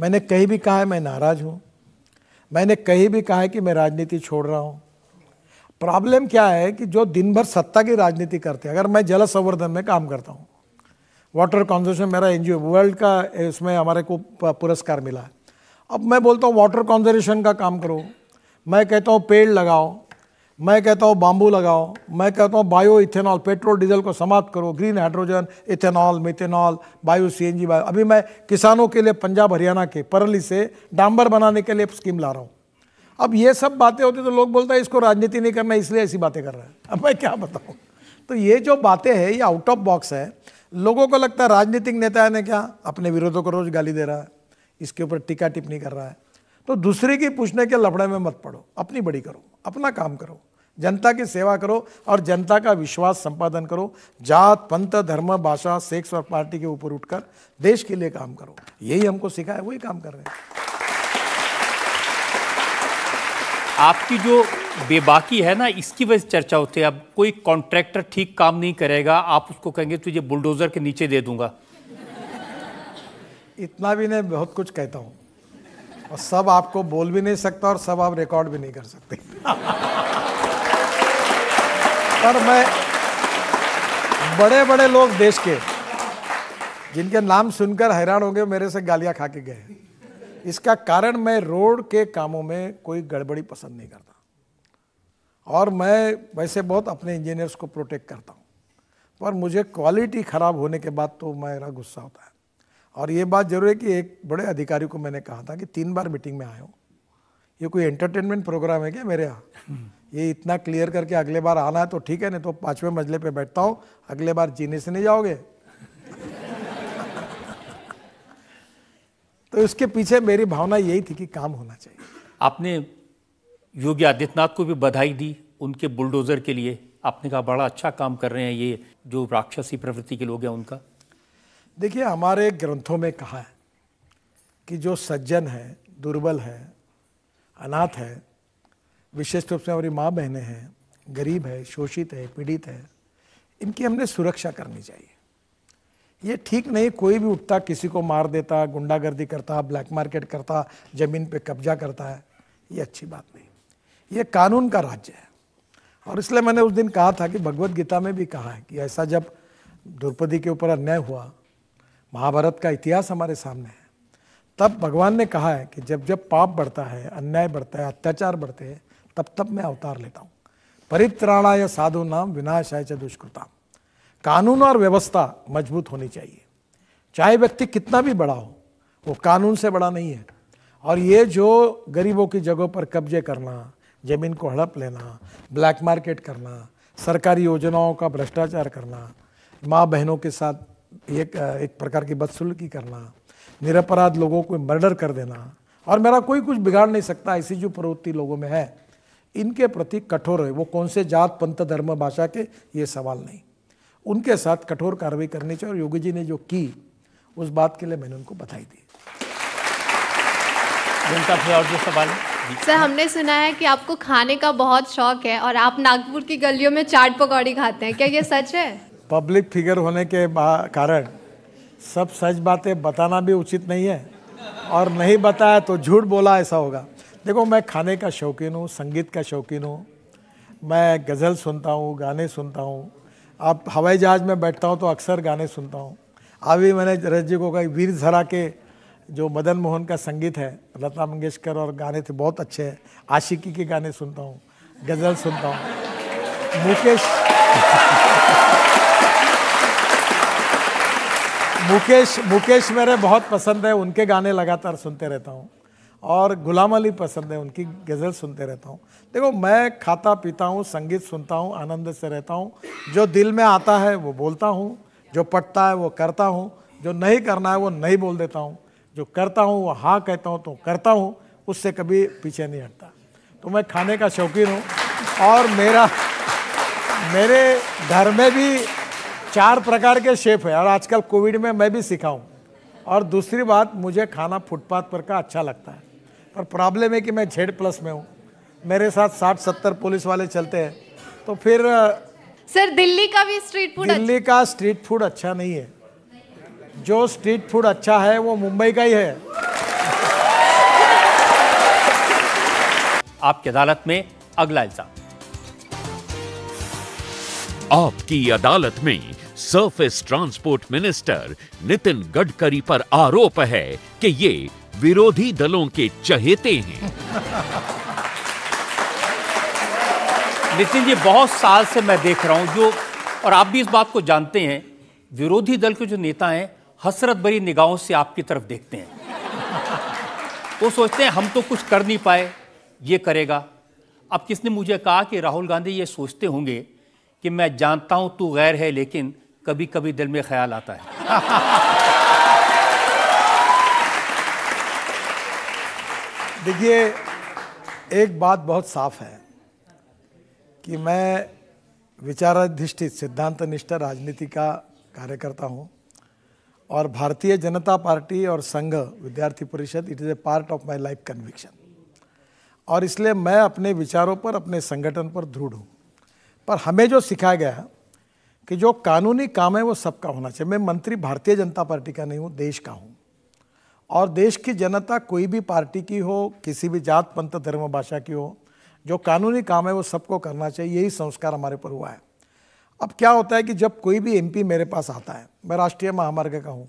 [SPEAKER 3] मैंने कहीं भी कहा है मैं नाराज़ हूँ मैंने कहीं भी कहा है कि मैं राजनीति छोड़ रहा हूँ प्रॉब्लम क्या है कि जो दिन भर सत्ता की राजनीति करते हैं अगर मैं जल संवर्धन में काम करता हूँ वाटर कॉन्जर्वेशन मेरा एन वर्ल्ड का इसमें हमारे को पुरस्कार मिला है अब मैं बोलता हूँ वाटर कॉन्जर्वेशन का काम करो मैं कहता हूँ पेड़ लगाओ मैं कहता हूँ बाम्बू लगाओ मैं कहता हूँ बायो इथेनॉल पेट्रोल डीजल को समाप्त करो green hydrogen ethanol methanol bio CNG bio अभी मैं किसानों के लिए पंजाब हरियाणा के परली से डांबर बनाने के लिए स्कीम ला रहा हूँ अब ये सब बातें होती तो लोग बोलता है इसको राजनीति नहीं करना इसलिए ऐसी बातें कर रहे हैं अब मैं क्या बताऊँ तो ये जो बातें हैं ये आउट ऑफ बॉक्स है लोगों को लगता है राजनीतिक नेता ने क्या अपने विरोधों को रोज गाली दे रहा है इसके ऊपर टीका टिप्पणी कर रहा है तो दूसरे की पूछने के लफड़े में मत पड़ो अपनी बड़ी करो अपना काम करो जनता की सेवा करो और जनता का विश्वास संपादन करो जात पंथ धर्म भाषा सेक्स और पार्टी के ऊपर उठकर देश के लिए काम करो यही हमको सिखाया वही काम कर रहे हैं
[SPEAKER 2] आपकी जो बेबाकी है ना इसकी वजह से चर्चा होती है अब कोई कॉन्ट्रैक्टर ठीक काम नहीं करेगा आप उसको कहेंगे तुझे बुलडोजर के नीचे दे दूंगा
[SPEAKER 3] इतना भी नहीं बहुत कुछ कहता हूँ और सब आपको बोल भी नहीं सकता और सब आप रिकॉर्ड भी नहीं कर सकते (laughs) पर मैं बड़े बड़े लोग देश के जिनके नाम सुनकर हैरान होंगे मेरे से गालियां खा के गए इसका कारण मैं रोड के कामों में कोई गड़बड़ी पसंद नहीं करता और मैं वैसे बहुत अपने इंजीनियर्स को प्रोटेक्ट करता हूँ पर मुझे क्वालिटी ख़राब होने के बाद तो मेरा गुस्सा होता है और ये बात जरूर है कि एक बड़े अधिकारी को मैंने कहा था कि तीन बार मीटिंग में आया हूँ ये कोई एंटरटेनमेंट प्रोग्राम है क्या मेरे यहाँ ये इतना क्लियर करके अगले बार आना है तो ठीक है नहीं तो पांचवें मजले पे बैठता हूँ अगले बार जीने से नहीं जाओगे (laughs) तो इसके पीछे मेरी भावना यही थी कि काम होना चाहिए
[SPEAKER 2] आपने योगी आदित्यनाथ को भी बधाई दी उनके बुलडोजर के लिए आपने कहा बड़ा अच्छा काम कर रहे हैं ये जो राक्षसी प्रवृत्ति के लोग हैं उनका
[SPEAKER 3] देखिए हमारे ग्रंथों में कहा है कि जो सज्जन है दुर्बल है अनाथ है विशेष रूप से हमारी माँ बहनें हैं गरीब है शोषित है पीड़ित है इनकी हमने सुरक्षा करनी चाहिए ये ठीक नहीं कोई भी उठता किसी को मार देता गुंडागर्दी करता ब्लैक मार्केट करता ज़मीन पे कब्जा करता है ये अच्छी बात नहीं ये कानून का राज्य है और इसलिए मैंने उस दिन कहा था कि भगवत गीता में भी कहा है कि ऐसा जब द्रौपदी के ऊपर अन्याय हुआ महाभारत का इतिहास हमारे सामने है तब भगवान ने कहा है कि जब जब पाप बढ़ता है अन्याय बढ़ता है अत्याचार बढ़ते हैं तब तब मैं अवतार लेता हूँ परित्राणाय साधु नाम विनाशाय च दुष्कृता कानून और व्यवस्था मजबूत होनी चाहिए चाहे व्यक्ति कितना भी बड़ा हो वो कानून से बड़ा नहीं है और ये जो गरीबों की जगहों पर कब्जे करना जमीन को हड़प लेना ब्लैक मार्केट करना सरकारी योजनाओं का भ्रष्टाचार करना माँ बहनों के साथ एक एक प्रकार की बदसुल्की करना निरपराध लोगों को मर्डर कर देना और मेरा कोई कुछ बिगाड़ नहीं सकता ऐसी जो प्रवृत्ति लोगों में है इनके प्रति कठोर है वो कौन से जात पंथ धर्म भाषा के ये सवाल नहीं उनके साथ कठोर कार्रवाई करनी चाहिए और योगी जी ने जो की उस बात के लिए मैंने उनको बधाई दी
[SPEAKER 2] और जो सवाल सर हमने सुना है कि आपको खाने का बहुत शौक है और आप नागपुर की गलियों में चाट पकौड़ी खाते हैं क्या ये सच है
[SPEAKER 3] पब्लिक फिगर होने के कारण सब सच बातें बताना भी उचित नहीं है और नहीं बताया तो झूठ बोला ऐसा होगा देखो मैं खाने का शौकीन हूँ संगीत का शौकीन हूँ मैं गज़ल सुनता हूँ गाने सुनता हूँ आप हवाई जहाज़ में बैठता हूँ तो अक्सर गाने सुनता हूँ अभी मैंने रज जी को कहा वीर झरा के जो मदन मोहन का संगीत है लता मंगेशकर और गाने थे बहुत अच्छे हैं आशिकी के गाने सुनता हूँ गज़ल सुनता हूँ मुकेश मुकेश मुकेश मेरे बहुत पसंद है उनके गाने लगातार सुनते रहता हूँ और गुलाम अली पसंद है उनकी गज़ल सुनते रहता हूँ देखो मैं खाता पीता हूँ संगीत सुनता हूँ आनंद से रहता हूँ जो दिल में आता है वो बोलता हूँ जो पटता है वो करता हूँ जो नहीं करना है वो नहीं बोल देता हूँ जो करता हूँ वो हाँ कहता हूँ तो करता हूँ उससे कभी पीछे नहीं हटता तो मैं खाने का शौकीन हूँ और मेरा मेरे घर में भी चार प्रकार के शेफ़ है और आजकल कोविड में मैं भी सीखा हूँ और दूसरी बात मुझे खाना फुटपाथ पर का अच्छा लगता है पर प्रॉब्लम है कि मैं झेड प्लस में हूँ मेरे साथ साठ सत्तर पुलिस वाले चलते हैं तो फिर
[SPEAKER 2] सर दिल्ली का भी स्ट्रीट
[SPEAKER 3] फूड दिल्ली अच्छा। का स्ट्रीट फूड अच्छा नहीं है जो स्ट्रीट फूड अच्छा है वो मुंबई का ही है
[SPEAKER 2] आपकी अदालत में अगला इल्जाम
[SPEAKER 1] आपकी अदालत में surface transport minister Nitin Gadkari पर आरोप है कि ये विरोधी दलों के चहेते हैं नितिन जी बहुत साल से मैं देख रहा हूं जो और आप भी इस
[SPEAKER 2] बात को जानते हैं विरोधी दल के जो नेता हैं हसरत भरी निगाहों से आपकी तरफ देखते हैं वो तो सोचते हैं हम तो कुछ कर नहीं पाए ये करेगा अब किसने मुझे कहा कि राहुल गांधी ये सोचते होंगे कि मैं जानता हूं तू गैर है लेकिन कभी कभी दिल में ख्याल आता है (laughs)
[SPEAKER 3] देखिए एक बात बहुत साफ है कि मैं विचाराधिष्ठित सिद्धांत निष्ठ राजनीति का कार्यकर्ता हूँ और भारतीय जनता पार्टी और Sangh Vidyarthi Parishad it is a part of my life conviction और इसलिए मैं अपने विचारों पर अपने संगठन पर दृढ़ हूँ पर हमें जो सिखाया गया कि जो कानूनी काम है वो सबका होना चाहिए मैं मंत्री भारतीय जनता पार्टी का नहीं हूँ देश का हूँ और देश की जनता कोई भी पार्टी की हो किसी भी जात पंथ धर्म भाषा की हो जो कानूनी काम है वो सबको करना चाहिए यही संस्कार हमारे ऊपर हुआ है अब क्या होता है कि जब कोई भी एमपी मेरे पास आता है मैं राष्ट्रीय महामार्ग का हूँ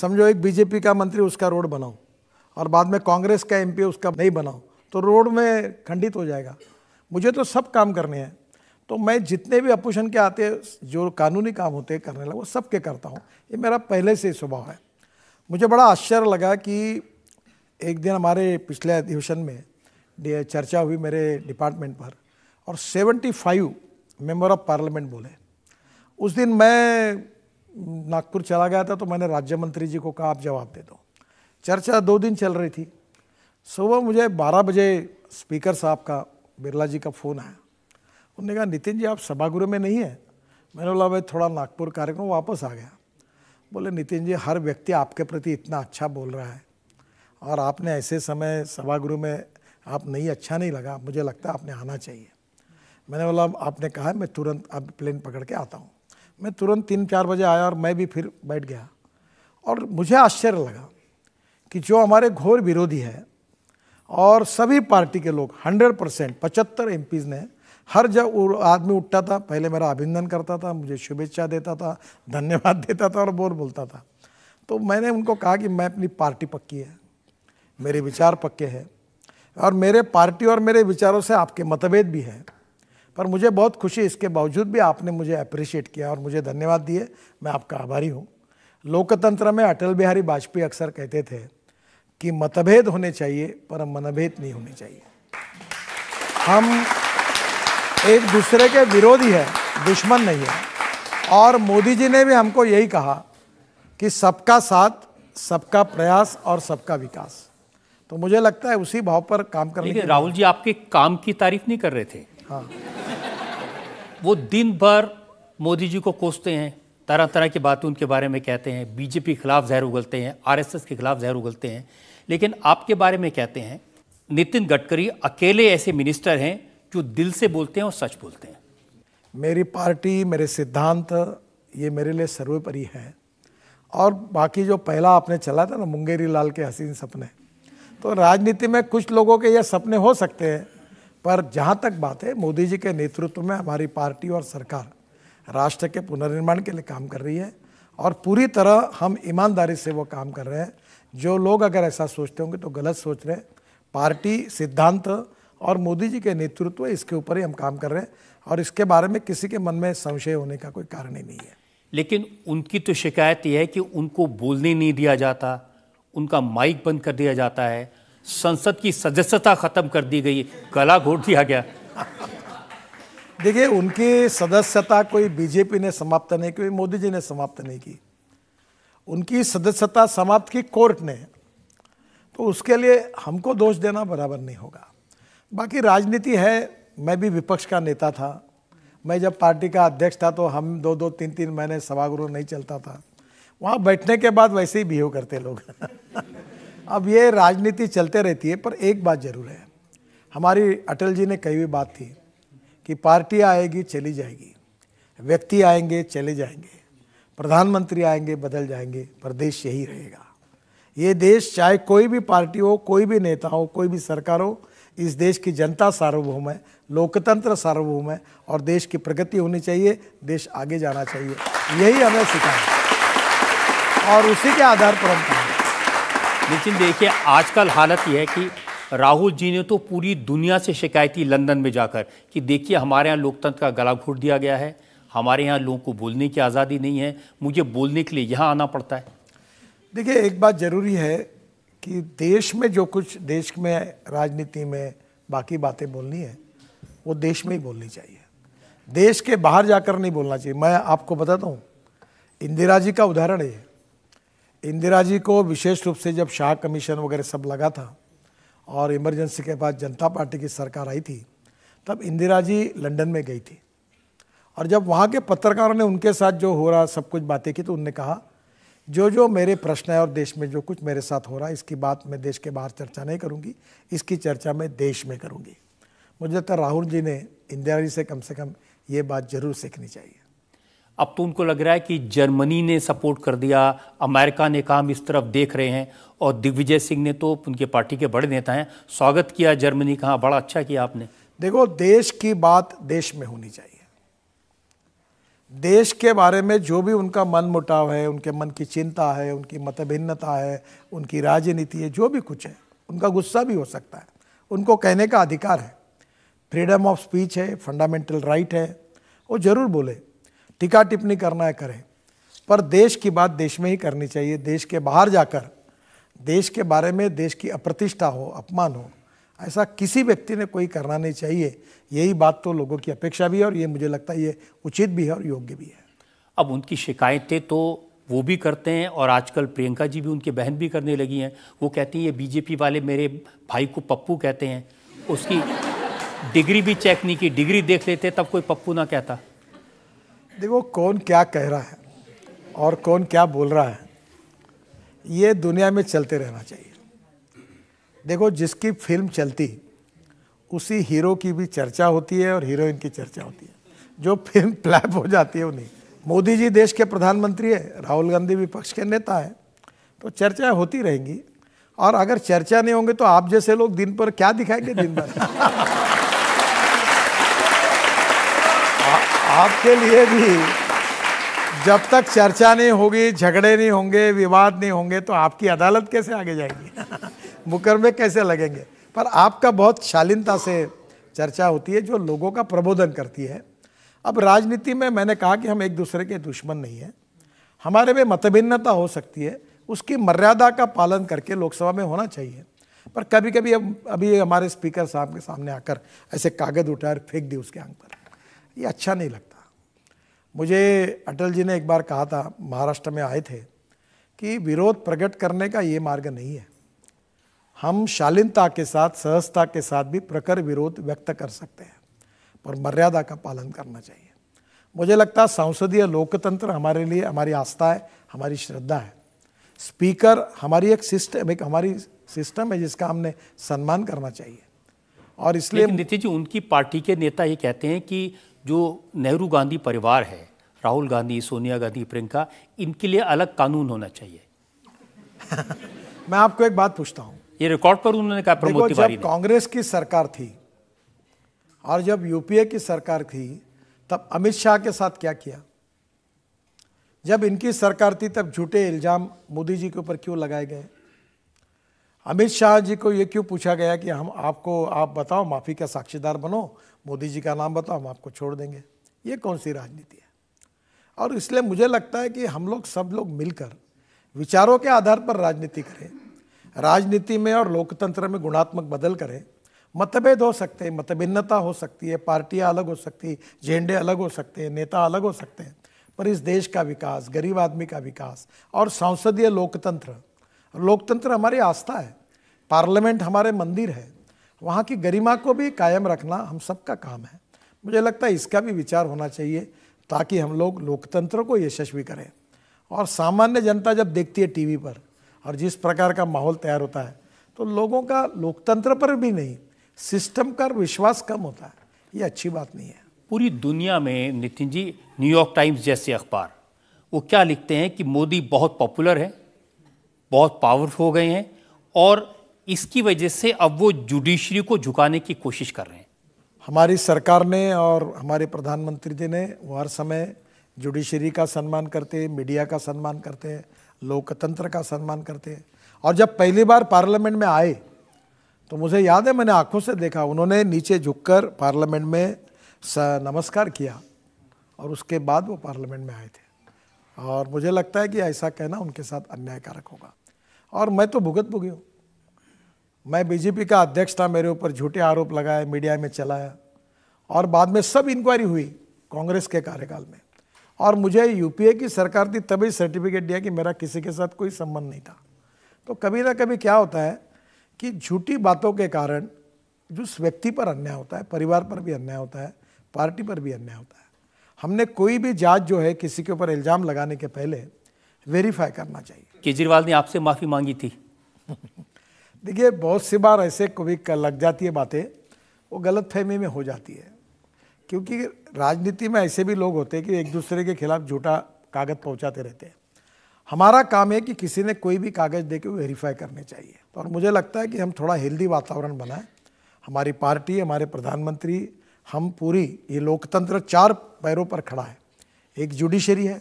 [SPEAKER 3] समझो एक बीजेपी का मंत्री उसका रोड बनाऊँ और बाद में कांग्रेस का एमपी उसका नहीं बनाऊँ तो रोड में खंडित हो जाएगा मुझे तो सब काम करने हैं तो मैं जितने भी अपोषण के आते जो कानूनी काम होते करने लगा वो सब के करता हूँ ये मेरा पहले से स्वभाव है मुझे बड़ा आश्चर्य लगा कि एक दिन हमारे पिछले अधिवेशन में चर्चा हुई मेरे डिपार्टमेंट पर और 75 मेंबर ऑफ पार्लियामेंट बोले उस दिन मैं नागपुर चला गया था तो मैंने राज्य मंत्री जी को कहा आप जवाब दे दो चर्चा दो दिन चल रही थी सुबह मुझे 12 बजे स्पीकर साहब का बिरला जी का फ़ोन आया उन्होंने कहा नितिन जी आप सभागृह में नहीं है मैंने बोला भाई थोड़ा नागपुर कार्यक्रम वापस आ गया बोले नितिन जी हर व्यक्ति आपके प्रति इतना अच्छा बोल रहा है और आपने ऐसे समय सभागृह में आप नहीं अच्छा नहीं लगा मुझे लगता आपने आना चाहिए मैंने बोला आपने कहा मैं तुरंत अब प्लेन पकड़ के आता हूँ मैं तुरंत तीन चार बजे आया और मैं भी फिर बैठ गया और मुझे आश्चर्य लगा कि जो हमारे घोर विरोधी है और सभी पार्टी के लोग 100 परसेंट पचहत्तर एम ने हर जब आदमी उठता था पहले मेरा अभिनंदन करता था मुझे शुभेच्छा देता था धन्यवाद (laughs) देता था और बोल बोलता था तो मैंने उनको कहा कि मैं अपनी पार्टी पक्की है मेरे विचार पक्के हैं और मेरे पार्टी और मेरे विचारों से आपके मतभेद भी हैं पर मुझे बहुत खुशी इसके बावजूद भी आपने मुझे अप्रिशिएट किया और मुझे धन्यवाद दिए मैं आपका आभारी हूँ लोकतंत्र में अटल बिहारी वाजपेयी अक्सर कहते थे कि मतभेद होने चाहिए पर मनभेद नहीं होने चाहिए हम एक दूसरे के विरोधी है दुश्मन नहीं है और मोदी जी ने भी हमको यही कहा कि सबका साथ सबका प्रयास और सबका विकास तो मुझे लगता है उसी भाव पर काम करने लेकिन राहुल
[SPEAKER 2] जी आपके काम की तारीफ नहीं कर रहे थे हाँ वो दिन भर मोदी जी को कोसते हैं तरह तरह की बातें उनके बारे में कहते हैं बीजेपी के खिलाफ जहर उगलते हैं आरएसएस के खिलाफ जहर उगलते हैं लेकिन आपके बारे में कहते हैं नितिन गडकरी अकेले ऐसे मिनिस्टर हैं जो दिल से बोलते हैं और सच बोलते हैं
[SPEAKER 3] मेरी पार्टी मेरे सिद्धांत ये मेरे लिए सर्वोपरि है और बाकी जो पहला आपने चला था ना मुंगेरी लाल के हसीन सपने तो राजनीति में कुछ लोगों के ये सपने हो सकते हैं पर जहाँ तक बात है मोदी जी के नेतृत्व में हमारी पार्टी और सरकार राष्ट्र के पुनर्निर्माण के लिए काम कर रही है और पूरी तरह हम ईमानदारी से वो काम कर रहे हैं जो लोग अगर ऐसा सोचते होंगे तो गलत सोच रहे हैं पार्टी सिद्धांत और मोदी जी के नेतृत्व इसके ऊपर ही हम काम कर रहे हैं और इसके बारे में किसी के मन में संशय होने का कोई कारण ही नहीं है
[SPEAKER 2] लेकिन उनकी तो शिकायत यह है कि उनको बोलने नहीं दिया जाता उनका माइक बंद कर दिया जाता है संसद की सदस्यता खत्म कर दी गई गला घोट दिया
[SPEAKER 3] गया (laughs) देखिए उनकी सदस्यता कोई बीजेपी ने समाप्त नहीं की मोदी जी ने समाप्त नहीं की उनकी सदस्यता समाप्त की कोर्ट ने तो उसके लिए हमको दोष देना बराबर नहीं होगा बाकी राजनीति है मैं भी विपक्ष का नेता था मैं जब पार्टी का अध्यक्ष था तो हम दो दो तीन तीन महीने सभागृह नहीं चलता था वहाँ बैठने के बाद वैसे ही बिहेव करते लोग (laughs) अब ये राजनीति चलते रहती है पर एक बात ज़रूर है हमारी अटल जी ने कही हुई बात थी कि पार्टी आएगी चली जाएगी व्यक्ति आएंगे चले जाएंगे प्रधानमंत्री आएंगे बदल जाएंगे पर देश यही रहेगा ये देश चाहे कोई भी पार्टी हो कोई भी नेता हो कोई भी सरकार हो इस देश की जनता सार्वभौम है लोकतंत्र सार्वभौम है और देश की प्रगति होनी चाहिए देश आगे जाना चाहिए यही हमें सिखाया और उसी के आधार पर हम करें
[SPEAKER 2] लेकिन देखिए आजकल हालत यह है कि राहुल जी ने तो पूरी दुनिया से शिकायत की लंदन में जाकर कि देखिए हमारे यहाँ लोकतंत्र का गला घोट दिया गया है हमारे यहाँ लोगों को बोलने की आज़ादी नहीं है मुझे बोलने के लिए यहाँ आना पड़ता है
[SPEAKER 3] देखिए एक बात ज़रूरी है कि देश में जो कुछ देश में राजनीति में बाकी बातें बोलनी है वो देश में ही बोलनी चाहिए देश के बाहर जाकर नहीं बोलना चाहिए मैं आपको बताता हूँ इंदिरा जी का उदाहरण है इंदिरा जी को विशेष रूप से जब शाह कमीशन वगैरह सब लगा था और इमरजेंसी के बाद जनता पार्टी की सरकार आई थी तब इंदिरा जी लंदन में गई थी और जब वहाँ के पत्रकारों ने उनके साथ जो हो रहा सब कुछ बातें की तो उनने कहा जो जो मेरे प्रश्न है और देश में जो कुछ मेरे साथ हो रहा है इसकी बात मैं देश के बाहर चर्चा नहीं करूँगी इसकी चर्चा मैं देश में करूँगी मुझे लगता है राहुल जी ने इंदिरा जी से कम से कम ये बात जरूर सीखनी चाहिए अब तो उनको
[SPEAKER 2] लग रहा है कि जर्मनी ने सपोर्ट कर दिया अमेरिका ने काम इस तरफ देख रहे हैं और दिग्विजय सिंह ने तो उनके पार्टी के बड़े नेता हैं स्वागत किया जर्मनी कहा बड़ा अच्छा किया आपने
[SPEAKER 3] देखो देश की बात देश में होनी चाहिए देश के बारे में जो भी उनका मन मुटाव है उनके मन की चिंता है उनकी मतभिन्नता है उनकी राजनीति है जो भी कुछ है उनका गुस्सा भी हो सकता है उनको कहने का अधिकार है फ्रीडम ऑफ स्पीच है फंडामेंटल राइट है वो ज़रूर बोले टिका टिप्पणी करना है करें पर देश की बात देश में ही करनी चाहिए देश के बाहर जाकर देश के बारे में देश की अप्रतिष्ठा हो अपमान हो ऐसा किसी व्यक्ति ने कोई करना नहीं चाहिए यही बात तो लोगों की अपेक्षा भी है और ये मुझे लगता है ये उचित भी है और योग्य भी है
[SPEAKER 2] अब उनकी शिकायतें तो वो भी करते हैं और आजकल प्रियंका जी भी उनकी बहन भी करने लगी हैं वो कहती हैं ये बीजेपी वाले मेरे भाई को पप्पू कहते हैं उसकी डिग्री भी चेक नहीं की डिग्री देख लेते तब कोई पप्पू ना कहता
[SPEAKER 3] देखो कौन क्या कह रहा है और कौन क्या बोल रहा है ये दुनिया में चलते रहना चाहिए देखो जिसकी फिल्म चलती उसी हीरो की भी चर्चा होती है और हीरोइन की चर्चा होती है जो फिल्म (laughs) फ्लैप हो जाती है वो नहीं मोदी जी देश के प्रधानमंत्री है राहुल गांधी विपक्ष के नेता है तो चर्चा होती रहेंगी और अगर चर्चा नहीं होंगे तो आप जैसे लोग दिन पर क्या दिखाएंगे दिन भर (laughs) आपके लिए भी जब तक चर्चा नहीं होगी झगड़े नहीं होंगे विवाद नहीं होंगे तो आपकी अदालत कैसे आगे जाएगी (laughs) मुकरमे कैसे लगेंगे पर आपका बहुत शालीनता से चर्चा होती है जो लोगों का प्रबोधन करती है अब राजनीति में मैंने कहा कि हम एक दूसरे के दुश्मन नहीं हैं हमारे में मतभिन्नता हो सकती है उसकी मर्यादा का पालन करके लोकसभा में होना चाहिए पर कभी कभी अब अभी हमारे स्पीकर साहब के सामने आकर ऐसे कागज़ उठाकर फेंक दी उसके आंग पर ये अच्छा नहीं लगता मुझे अटल जी ने एक बार कहा था महाराष्ट्र में आए थे कि विरोध प्रकट करने का ये मार्ग नहीं है हम शालीनता के साथ सहजता के साथ भी प्रखर विरोध व्यक्त कर सकते हैं पर मर्यादा का पालन करना चाहिए मुझे लगता है संसदीय लोकतंत्र हमारे लिए हमारी आस्था है हमारी श्रद्धा है स्पीकर हमारी एक सिस्टम एक हमारी सिस्टम है जिसका हमने सम्मान करना चाहिए और इसलिए
[SPEAKER 2] नीतीश जी उनकी पार्टी के नेता ये कहते हैं कि जो नेहरू गांधी परिवार है राहुल गांधी सोनिया गांधी प्रियंका इनके लिए अलग कानून होना चाहिए
[SPEAKER 3] (laughs) मैं आपको एक बात पूछता हूं
[SPEAKER 2] ये रिकॉर्ड पर उन्होंने कहा प्रमोद तिवारी जब
[SPEAKER 3] कांग्रेस की सरकार थी और जब यूपीए की सरकार थी तब अमित शाह के साथ क्या किया जब इनकी सरकार थी तब झूठे इल्ज़ाम मोदी जी के ऊपर क्यों लगाए गए अमित शाह जी को ये क्यों पूछा गया कि हम आपको आप बताओ माफ़ी का साक्षीदार बनो मोदी जी का नाम बताओ हम आपको छोड़ देंगे ये कौन सी राजनीति है और इसलिए मुझे लगता है कि हम लोग सब लोग मिलकर विचारों के आधार पर राजनीति करें राजनीति में और लोकतंत्र में गुणात्मक बदल करें मतभेद हो सकते हैं मतभिन्नता हो सकती है पार्टियाँ अलग हो सकती हैं झेंडे अलग हो सकते हैं नेता अलग हो सकते हैं पर इस देश का विकास गरीब आदमी का विकास और संसदीय लोकतंत्र लोकतंत्र हमारी आस्था है पार्लियामेंट हमारे मंदिर है वहाँ की गरिमा को भी कायम रखना हम सबका काम है मुझे लगता है इसका भी विचार होना चाहिए ताकि हम लोग लोकतंत्र को यशस्वी करें और सामान्य जनता जब देखती है टीवी पर और जिस प्रकार का माहौल तैयार होता है तो लोगों का लोकतंत्र पर भी नहीं सिस्टम का विश्वास कम होता है ये अच्छी बात नहीं है
[SPEAKER 2] पूरी दुनिया में नितिन जी न्यूयॉर्क टाइम्स जैसे अखबार वो क्या लिखते हैं कि मोदी बहुत पॉपुलर हैं बहुत पावरफुल हो गए हैं और इसकी वजह से अब वो जुडिशरी को झुकाने की कोशिश कर रहे हैं
[SPEAKER 3] हमारी सरकार ने और हमारे प्रधानमंत्री जी ने वो हर समय जुडिशरी का सम्मान करते हैं मीडिया का सम्मान करते हैं लोकतंत्र का सम्मान करते हैं और जब पहली बार पार्लियामेंट में आए तो मुझे याद है मैंने आंखों से देखा उन्होंने नीचे झुककर पार्लियामेंट में नमस्कार किया और उसके बाद वो पार्लियामेंट में आए थे और मुझे लगता है कि ऐसा कहना उनके साथ अन्यायकारक होगा और मैं तो भुगत भुगी हूँ मैं बीजेपी का अध्यक्ष था मेरे ऊपर झूठे आरोप लगाए मीडिया में चलाया और बाद में सब इंक्वायरी हुई कांग्रेस के कार्यकाल में और मुझे यूपीए की सरकार थी तभी सर्टिफिकेट दिया कि मेरा किसी के साथ कोई संबंध नहीं था तो कभी ना कभी क्या होता है कि झूठी बातों के कारण जिस व्यक्ति पर अन्याय होता है परिवार पर भी अन्याय होता है पार्टी पर भी अन्याय होता है हमने कोई भी जांच जो है किसी के ऊपर इल्ज़ाम लगाने के पहले वेरीफाई करना चाहिए
[SPEAKER 2] केजरीवाल ने आपसे माफ़ी मांगी थी
[SPEAKER 3] (laughs) देखिए बहुत सी बार ऐसे कभी लग जाती है बातें वो गलत फहमी में हो जाती है क्योंकि राजनीति में ऐसे भी लोग होते हैं कि एक दूसरे के खिलाफ झूठा कागज़ पहुंचाते रहते हैं हमारा काम है कि किसी ने कोई भी कागज़ दे के वेरीफाई करने चाहिए तो और मुझे लगता है कि हम थोड़ा हेल्दी वातावरण बनाए हमारी पार्टी हमारे प्रधानमंत्री हम पूरी ये लोकतंत्र चार पैरों पर खड़ा है एक जुडिशरी है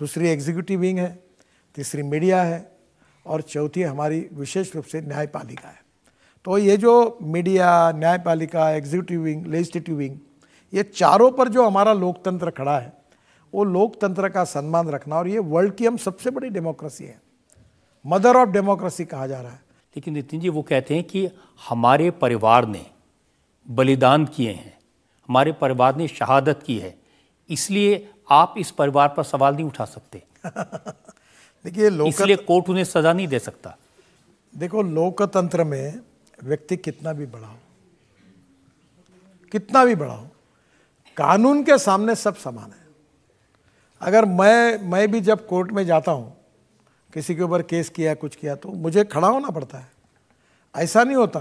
[SPEAKER 3] दूसरी एग्जीक्यूटिव विंग है तीसरी मीडिया है और चौथी हमारी विशेष रूप से न्यायपालिका है तो ये जो मीडिया न्यायपालिका एग्जीक्यूटिव विंग लेजिस्टिव विंग ये चारों पर जो हमारा लोकतंत्र खड़ा है वो लोकतंत्र का सम्मान रखना और ये वर्ल्ड की हम सबसे बड़ी डेमोक्रेसी है मदर ऑफ डेमोक्रेसी कहा जा रहा है
[SPEAKER 2] लेकिन नितिन जी वो कहते हैं कि हमारे परिवार ने बलिदान किए हैं हमारे परिवार ने शहादत की है इसलिए आप इस परिवार पर सवाल नहीं उठा सकते (laughs) देखिए इसलिए कोर्ट उन्हें सजा नहीं दे सकता
[SPEAKER 3] देखो लोकतंत्र में व्यक्ति कितना भी बड़ा हो कितना भी बड़ा हो कानून के सामने सब समान है अगर मैं मैं भी जब कोर्ट में जाता हूँ किसी के ऊपर केस किया कुछ किया तो मुझे खड़ा होना पड़ता है ऐसा नहीं होता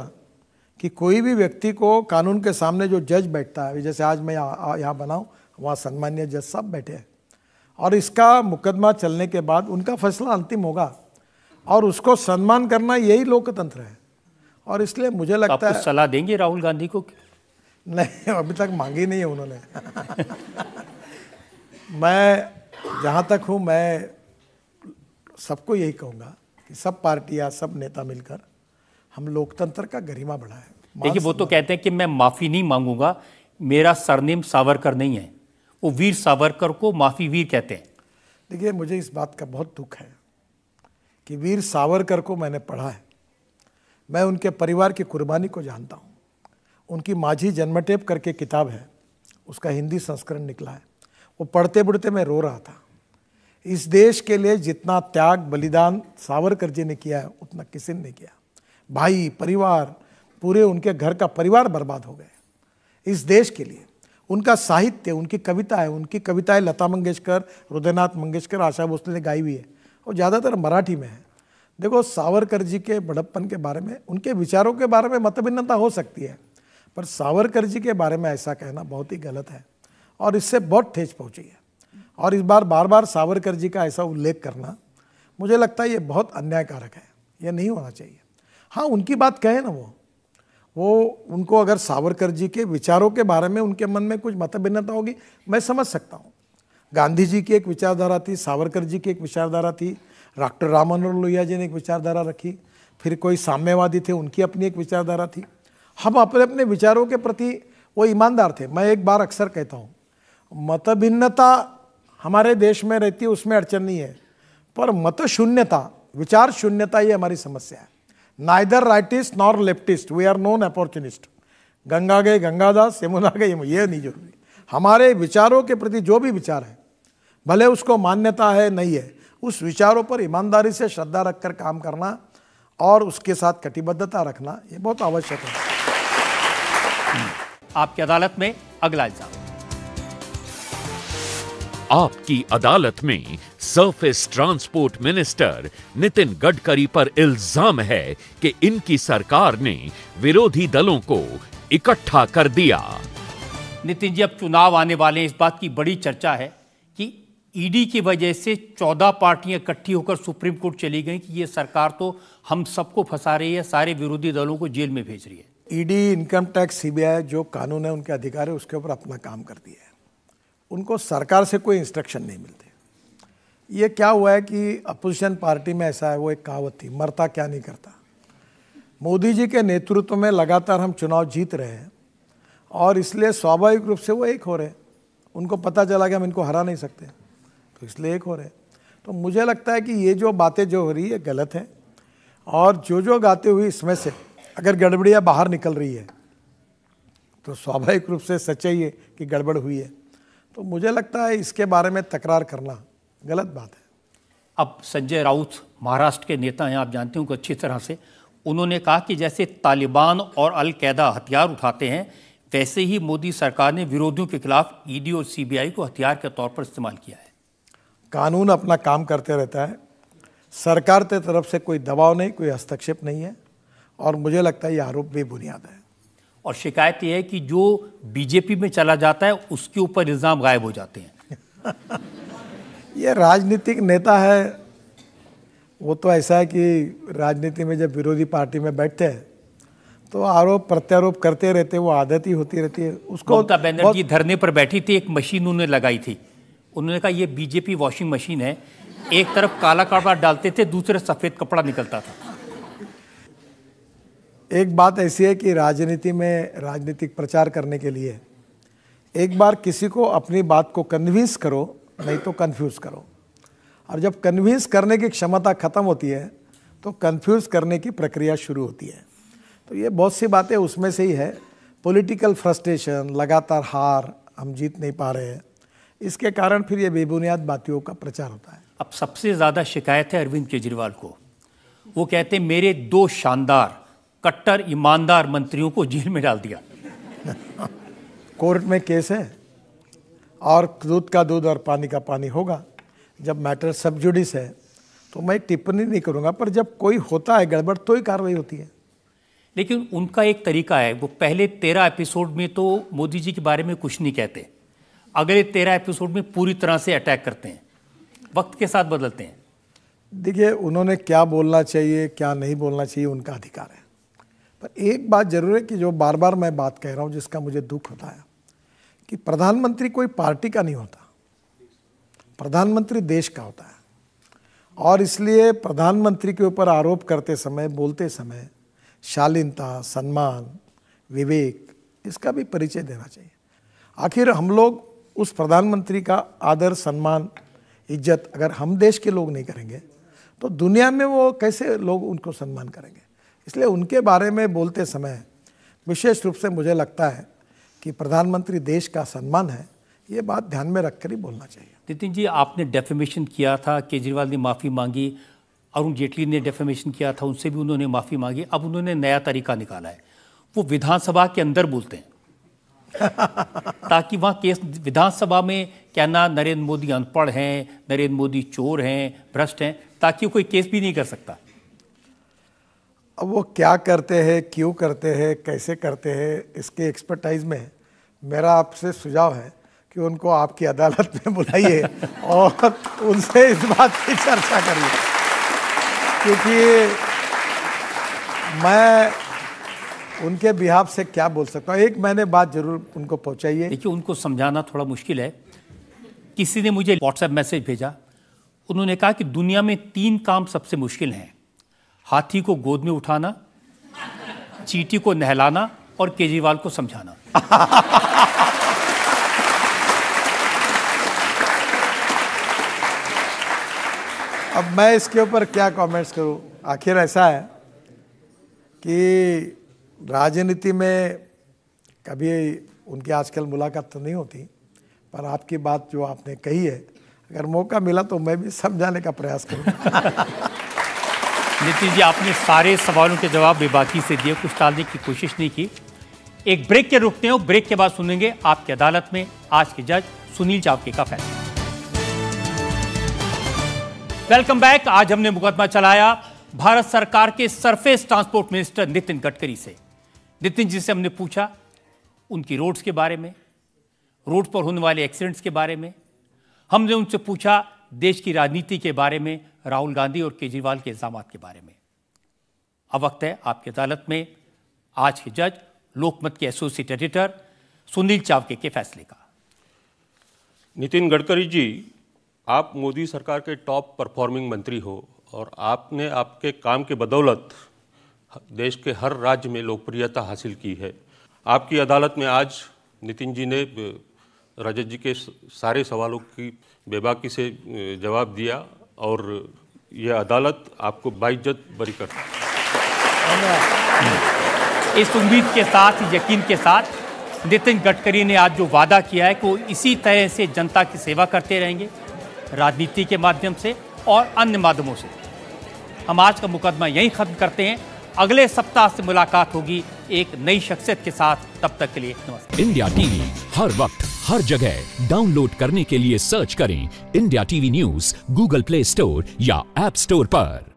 [SPEAKER 3] कि कोई भी व्यक्ति को कानून के सामने जो जज बैठता है जैसे आज मैं यहाँ बनाऊँ वहाँ सम्मान्य जज सब बैठे हैं और इसका मुकदमा चलने के बाद उनका फैसला अंतिम होगा और उसको सम्मान करना यही लोकतंत्र है और इसलिए मुझे
[SPEAKER 2] तो लगता है सलाह देंगे राहुल गांधी को
[SPEAKER 3] नहीं अभी तक मांगी नहीं है उन्होंने मैं जहाँ तक हूँ मैं सबको यही कहूँगा कि सब पार्टियाँ सब नेता मिलकर हम लोकतंत्र का गरिमा बढ़ाएं देखिए वो तो
[SPEAKER 2] कहते हैं कि मैं माफ़ी नहीं मांगूंगा मेरा सरनेम सावरकर नहीं है वो वीर सावरकर को माफ़ी वीर कहते हैं
[SPEAKER 3] देखिए मुझे इस बात का बहुत दुख है कि वीर सावरकर को मैंने पढ़ा है मैं उनके परिवार की कुर्बानी को जानता हूँ उनकी माझी जन्मटेप करके किताब है उसका हिंदी संस्करण निकला है वो पढ़ते पढ़ते मैं रो रहा था इस देश के लिए जितना त्याग बलिदान सावरकर जी ने किया है उतना किसी ने किया भाई परिवार पूरे उनके घर का परिवार बर्बाद हो गए इस देश के लिए उनका साहित्य उनकी कविता है उनकी कविताएं लता मंगेशकर हृदयनाथ मंगेशकर आशा भोसले ने गाई हुई है और ज़्यादातर मराठी में है देखो सावरकर जी के बड़प्पन के बारे में उनके विचारों के बारे में मतभिन्नता हो सकती है पर सावरकर जी के बारे में ऐसा कहना बहुत ही गलत है और इससे बहुत ठेच पहुँची है और इस बार बार बार सावरकर जी का ऐसा उल्लेख करना मुझे लगता है ये बहुत अन्यायकारक है यह नहीं होना चाहिए हाँ उनकी बात कहे ना वो वो उनको अगर सावरकर जी के विचारों के बारे में उनके मन में कुछ मतभिन्नता होगी मैं समझ सकता हूँ गांधी जी की एक विचारधारा थी सावरकर जी की एक विचारधारा थी डॉक्टर राम मनोहर लोहिया जी ने एक विचारधारा रखी फिर कोई साम्यवादी थे उनकी अपनी एक विचारधारा थी हम अपने अपने विचारों के प्रति वो ईमानदार थे मैं एक बार अक्सर कहता हूँ मतभिन्नता हमारे देश में रहती है उसमें अड़चन नहीं है पर मत शून्यता विचार शून्यता ये हमारी समस्या है neither rightist nor leftist we are known opportunist Ganga गए गंगादास यमुना गए ये नहीं जरूरी हमारे विचारों के प्रति जो भी विचार है भले उसको मान्यता है नहीं है उस विचारों पर ईमानदारी से श्रद्धा रखकर काम करना और उसके साथ कटिबद्धता रखना ये बहुत आवश्यक है आपकी अदालत में अगला एग्जाम
[SPEAKER 1] आपकी अदालत में surface transport minister Nitin Gadkari पर इल्जाम है कि इनकी सरकार ने विरोधी दलों को इकट्ठा कर दिया
[SPEAKER 2] नितिन जी अब चुनाव आने वाले हैं इस बात की बड़ी चर्चा है कि ईडी e की वजह से चौदह पार्टियां इकट्ठी होकर सुप्रीम कोर्ट चली गई कि ये सरकार तो हम सबको फंसा रही है सारे विरोधी दलों को जेल में भेज रही
[SPEAKER 3] है ईडी इनकम टैक्स सीबीआई जो कानून है उनके अधिकार है उसके ऊपर अपना काम कर दिया है उनको सरकार से कोई इंस्ट्रक्शन नहीं मिलते ये क्या हुआ है कि अपोजिशन पार्टी में ऐसा है वो एक कहावत थी मरता क्या नहीं करता मोदी जी के नेतृत्व में लगातार हम चुनाव जीत रहे हैं और इसलिए स्वाभाविक रूप से वो एक हो रहे हैं उनको पता चला कि हम इनको हरा नहीं सकते तो इसलिए एक हो रहे हैं तो मुझे लगता है कि ये जो बातें जो हो रही है गलत हैं और जो जो गाते हुए इसमें से अगर गड़बड़ियाँ बाहर निकल रही है तो स्वाभाविक रूप से सच्चाई है कि गड़बड़ हुई है तो मुझे लगता है इसके बारे में तकरार करना गलत बात है
[SPEAKER 2] अब संजय राउत महाराष्ट्र के नेता हैं आप जानते हो अच्छी तरह से उन्होंने कहा कि जैसे तालिबान और अलकैदा हथियार उठाते हैं वैसे ही मोदी सरकार ने विरोधियों के खिलाफ ईडी e और सीबीआई को हथियार के तौर पर इस्तेमाल किया है
[SPEAKER 3] कानून अपना काम करते रहता है सरकार के तरफ से कोई दबाव नहीं कोई हस्तक्षेप नहीं है और मुझे लगता है ये आरोप बेबुनियाद है
[SPEAKER 2] और शिकायत यह है कि जो बीजेपी में चला जाता है उसके ऊपर इल्ज़ाम गायब हो जाते हैं
[SPEAKER 3] (laughs) ये राजनीतिक नेता है वो तो ऐसा है कि राजनीति में जब विरोधी पार्टी में बैठते हैं तो आरोप प्रत्यारोप करते रहते वो आदत ही होती रहती है उसको ममता बनर्जी
[SPEAKER 2] धरने पर बैठी थी एक मशीन उन्होंने लगाई थी उन्होंने कहा ये बीजेपी वॉशिंग मशीन है एक तरफ काला कपड़ा डालते थे दूसरे सफ़ेद कपड़ा निकलता था
[SPEAKER 3] एक बात ऐसी है कि राजनीति में राजनीतिक प्रचार करने के लिए एक बार किसी को अपनी बात को कन्विंस करो नहीं तो कन्फ्यूज़ करो और जब कन्विंस करने की क्षमता खत्म होती है तो कन्फ्यूज़ करने की प्रक्रिया शुरू होती है तो ये बहुत सी बातें उसमें से ही है पॉलिटिकल फ्रस्ट्रेशन लगातार हार हम जीत नहीं पा रहे हैं इसके कारण फिर ये बेबुनियाद बातियों का प्रचार होता है
[SPEAKER 2] अब सबसे ज़्यादा शिकायत है अरविंद केजरीवाल को वो कहते हैं मेरे दो शानदार कट्टर ईमानदार मंत्रियों को जेल में डाल दिया
[SPEAKER 3] (laughs) कोर्ट में केस है और दूध का दूध और पानी का पानी होगा जब मैटर सबजुडिस है तो मैं टिप्पणी नहीं करूँगा पर जब कोई होता है गड़बड़ तो ही कार्रवाई होती है
[SPEAKER 2] लेकिन उनका एक तरीका है वो पहले तेरह एपिसोड में तो मोदी जी के बारे में कुछ नहीं कहते अगले तेरह एपिसोड में पूरी तरह से अटैक करते हैं वक्त के साथ बदलते हैं
[SPEAKER 3] देखिए उन्होंने क्या बोलना चाहिए क्या नहीं बोलना चाहिए उनका अधिकार है पर एक बात जरूर है कि जो बार बार मैं बात कह रहा हूँ जिसका मुझे दुख होता है कि प्रधानमंत्री कोई पार्टी का नहीं होता प्रधानमंत्री देश का होता है और इसलिए प्रधानमंत्री के ऊपर आरोप करते समय बोलते समय शालीनता सम्मान विवेक इसका भी परिचय देना चाहिए आखिर हम लोग उस प्रधानमंत्री का आदर सम्मान इज्जत अगर हम देश के लोग नहीं करेंगे तो दुनिया में वो कैसे लोग उनको सम्मान करेंगे इसलिए उनके बारे में बोलते समय विशेष रूप से मुझे लगता है कि प्रधानमंत्री देश का सम्मान है ये बात ध्यान में रखकर ही बोलना चाहिए
[SPEAKER 2] नितिन जी आपने डेफेमेशन किया था केजरीवाल ने माफ़ी मांगी अरुण जेटली ने डेफेमेशन किया था उनसे भी उन्होंने माफ़ी मांगी अब उन्होंने नया तरीका निकाला है वो विधानसभा के अंदर बोलते हैं (laughs) ताकि वहाँ केस विधानसभा में कहना नरेंद्र मोदी अनपढ़ हैं नरेंद्र मोदी चोर हैं भ्रष्ट हैं ताकि कोई केस भी नहीं कर सकता
[SPEAKER 3] अब वो क्या करते हैं क्यों करते हैं कैसे करते हैं इसके एक्सपर्टाइज में है मेरा आपसे सुझाव है कि उनको आपकी अदालत में बुलाइए (laughs) और उनसे इस बात की चर्चा करिए क्योंकि मैं उनके बिहाब से क्या बोल सकता हूँ एक मैंने बात जरूर उनको
[SPEAKER 2] पहुँचाइए देखिए उनको समझाना थोड़ा मुश्किल है किसी ने मुझे व्हाट्सएप मैसेज भेजा उन्होंने कहा कि दुनिया में तीन काम सबसे मुश्किल हैं हाथी को गोद में उठाना चीटी को नहलाना और केजरीवाल को समझाना
[SPEAKER 3] अब मैं इसके ऊपर क्या कमेंट्स करूं आखिर ऐसा है कि राजनीति में कभी उनकी आजकल मुलाकात तो नहीं होती पर आपकी बात जो आपने कही है अगर मौका मिला तो मैं भी समझाने का प्रयास करूँ (laughs)
[SPEAKER 2] नीतीश जी आपने सारे सवालों के जवाब बेबाकी से दिए कुछ टालने की कोशिश नहीं की एक ब्रेक के रुकते हो ब्रेक के बाद सुनेंगे आपकी अदालत में आज के जज सुनील चावके का फैसला वेलकम बैक आज हमने मुकदमा चलाया भारत सरकार के surface transport minister Nitin Gadkari से नितिन जी से हमने पूछा उनकी रोड्स के बारे में रोड पर होने वाले एक्सीडेंट्स के बारे में हमने उनसे पूछा देश की राजनीति के बारे में राहुल गांधी और केजरीवाल के इल्जाम के बारे में अब वक्त है आपकी अदालत में आज के जज लोकमत के एसोसिएट एडिटर सुनील चावके के फैसले का नितिन गडकरी जी आप मोदी सरकार के टॉप परफॉर्मिंग मंत्री हो और आपने आपके काम के बदौलत देश के हर राज्य में लोकप्रियता हासिल की है आपकी अदालत में आज नितिन जी ने रजत जी के सारे सवालों की बेबाकी से जवाब दिया और यह अदालत आपको बाइज्जत बरी कर इस उम्मीद के साथ यकीन के साथ नितिन गडकरी ने आज जो वादा किया है कि वो इसी तरह से जनता की सेवा करते रहेंगे राजनीति के माध्यम से और अन्य माध्यमों से हम आज का मुकदमा यहीं ख़त्म करते हैं अगले सप्ताह से मुलाकात होगी एक नई शख्सियत के साथ तब तक के लिए नमस्ते
[SPEAKER 1] इंडिया टीवी हर वक्त हर जगह डाउनलोड करने के लिए सर्च करें India TV news Google Play Store या एप स्टोर पर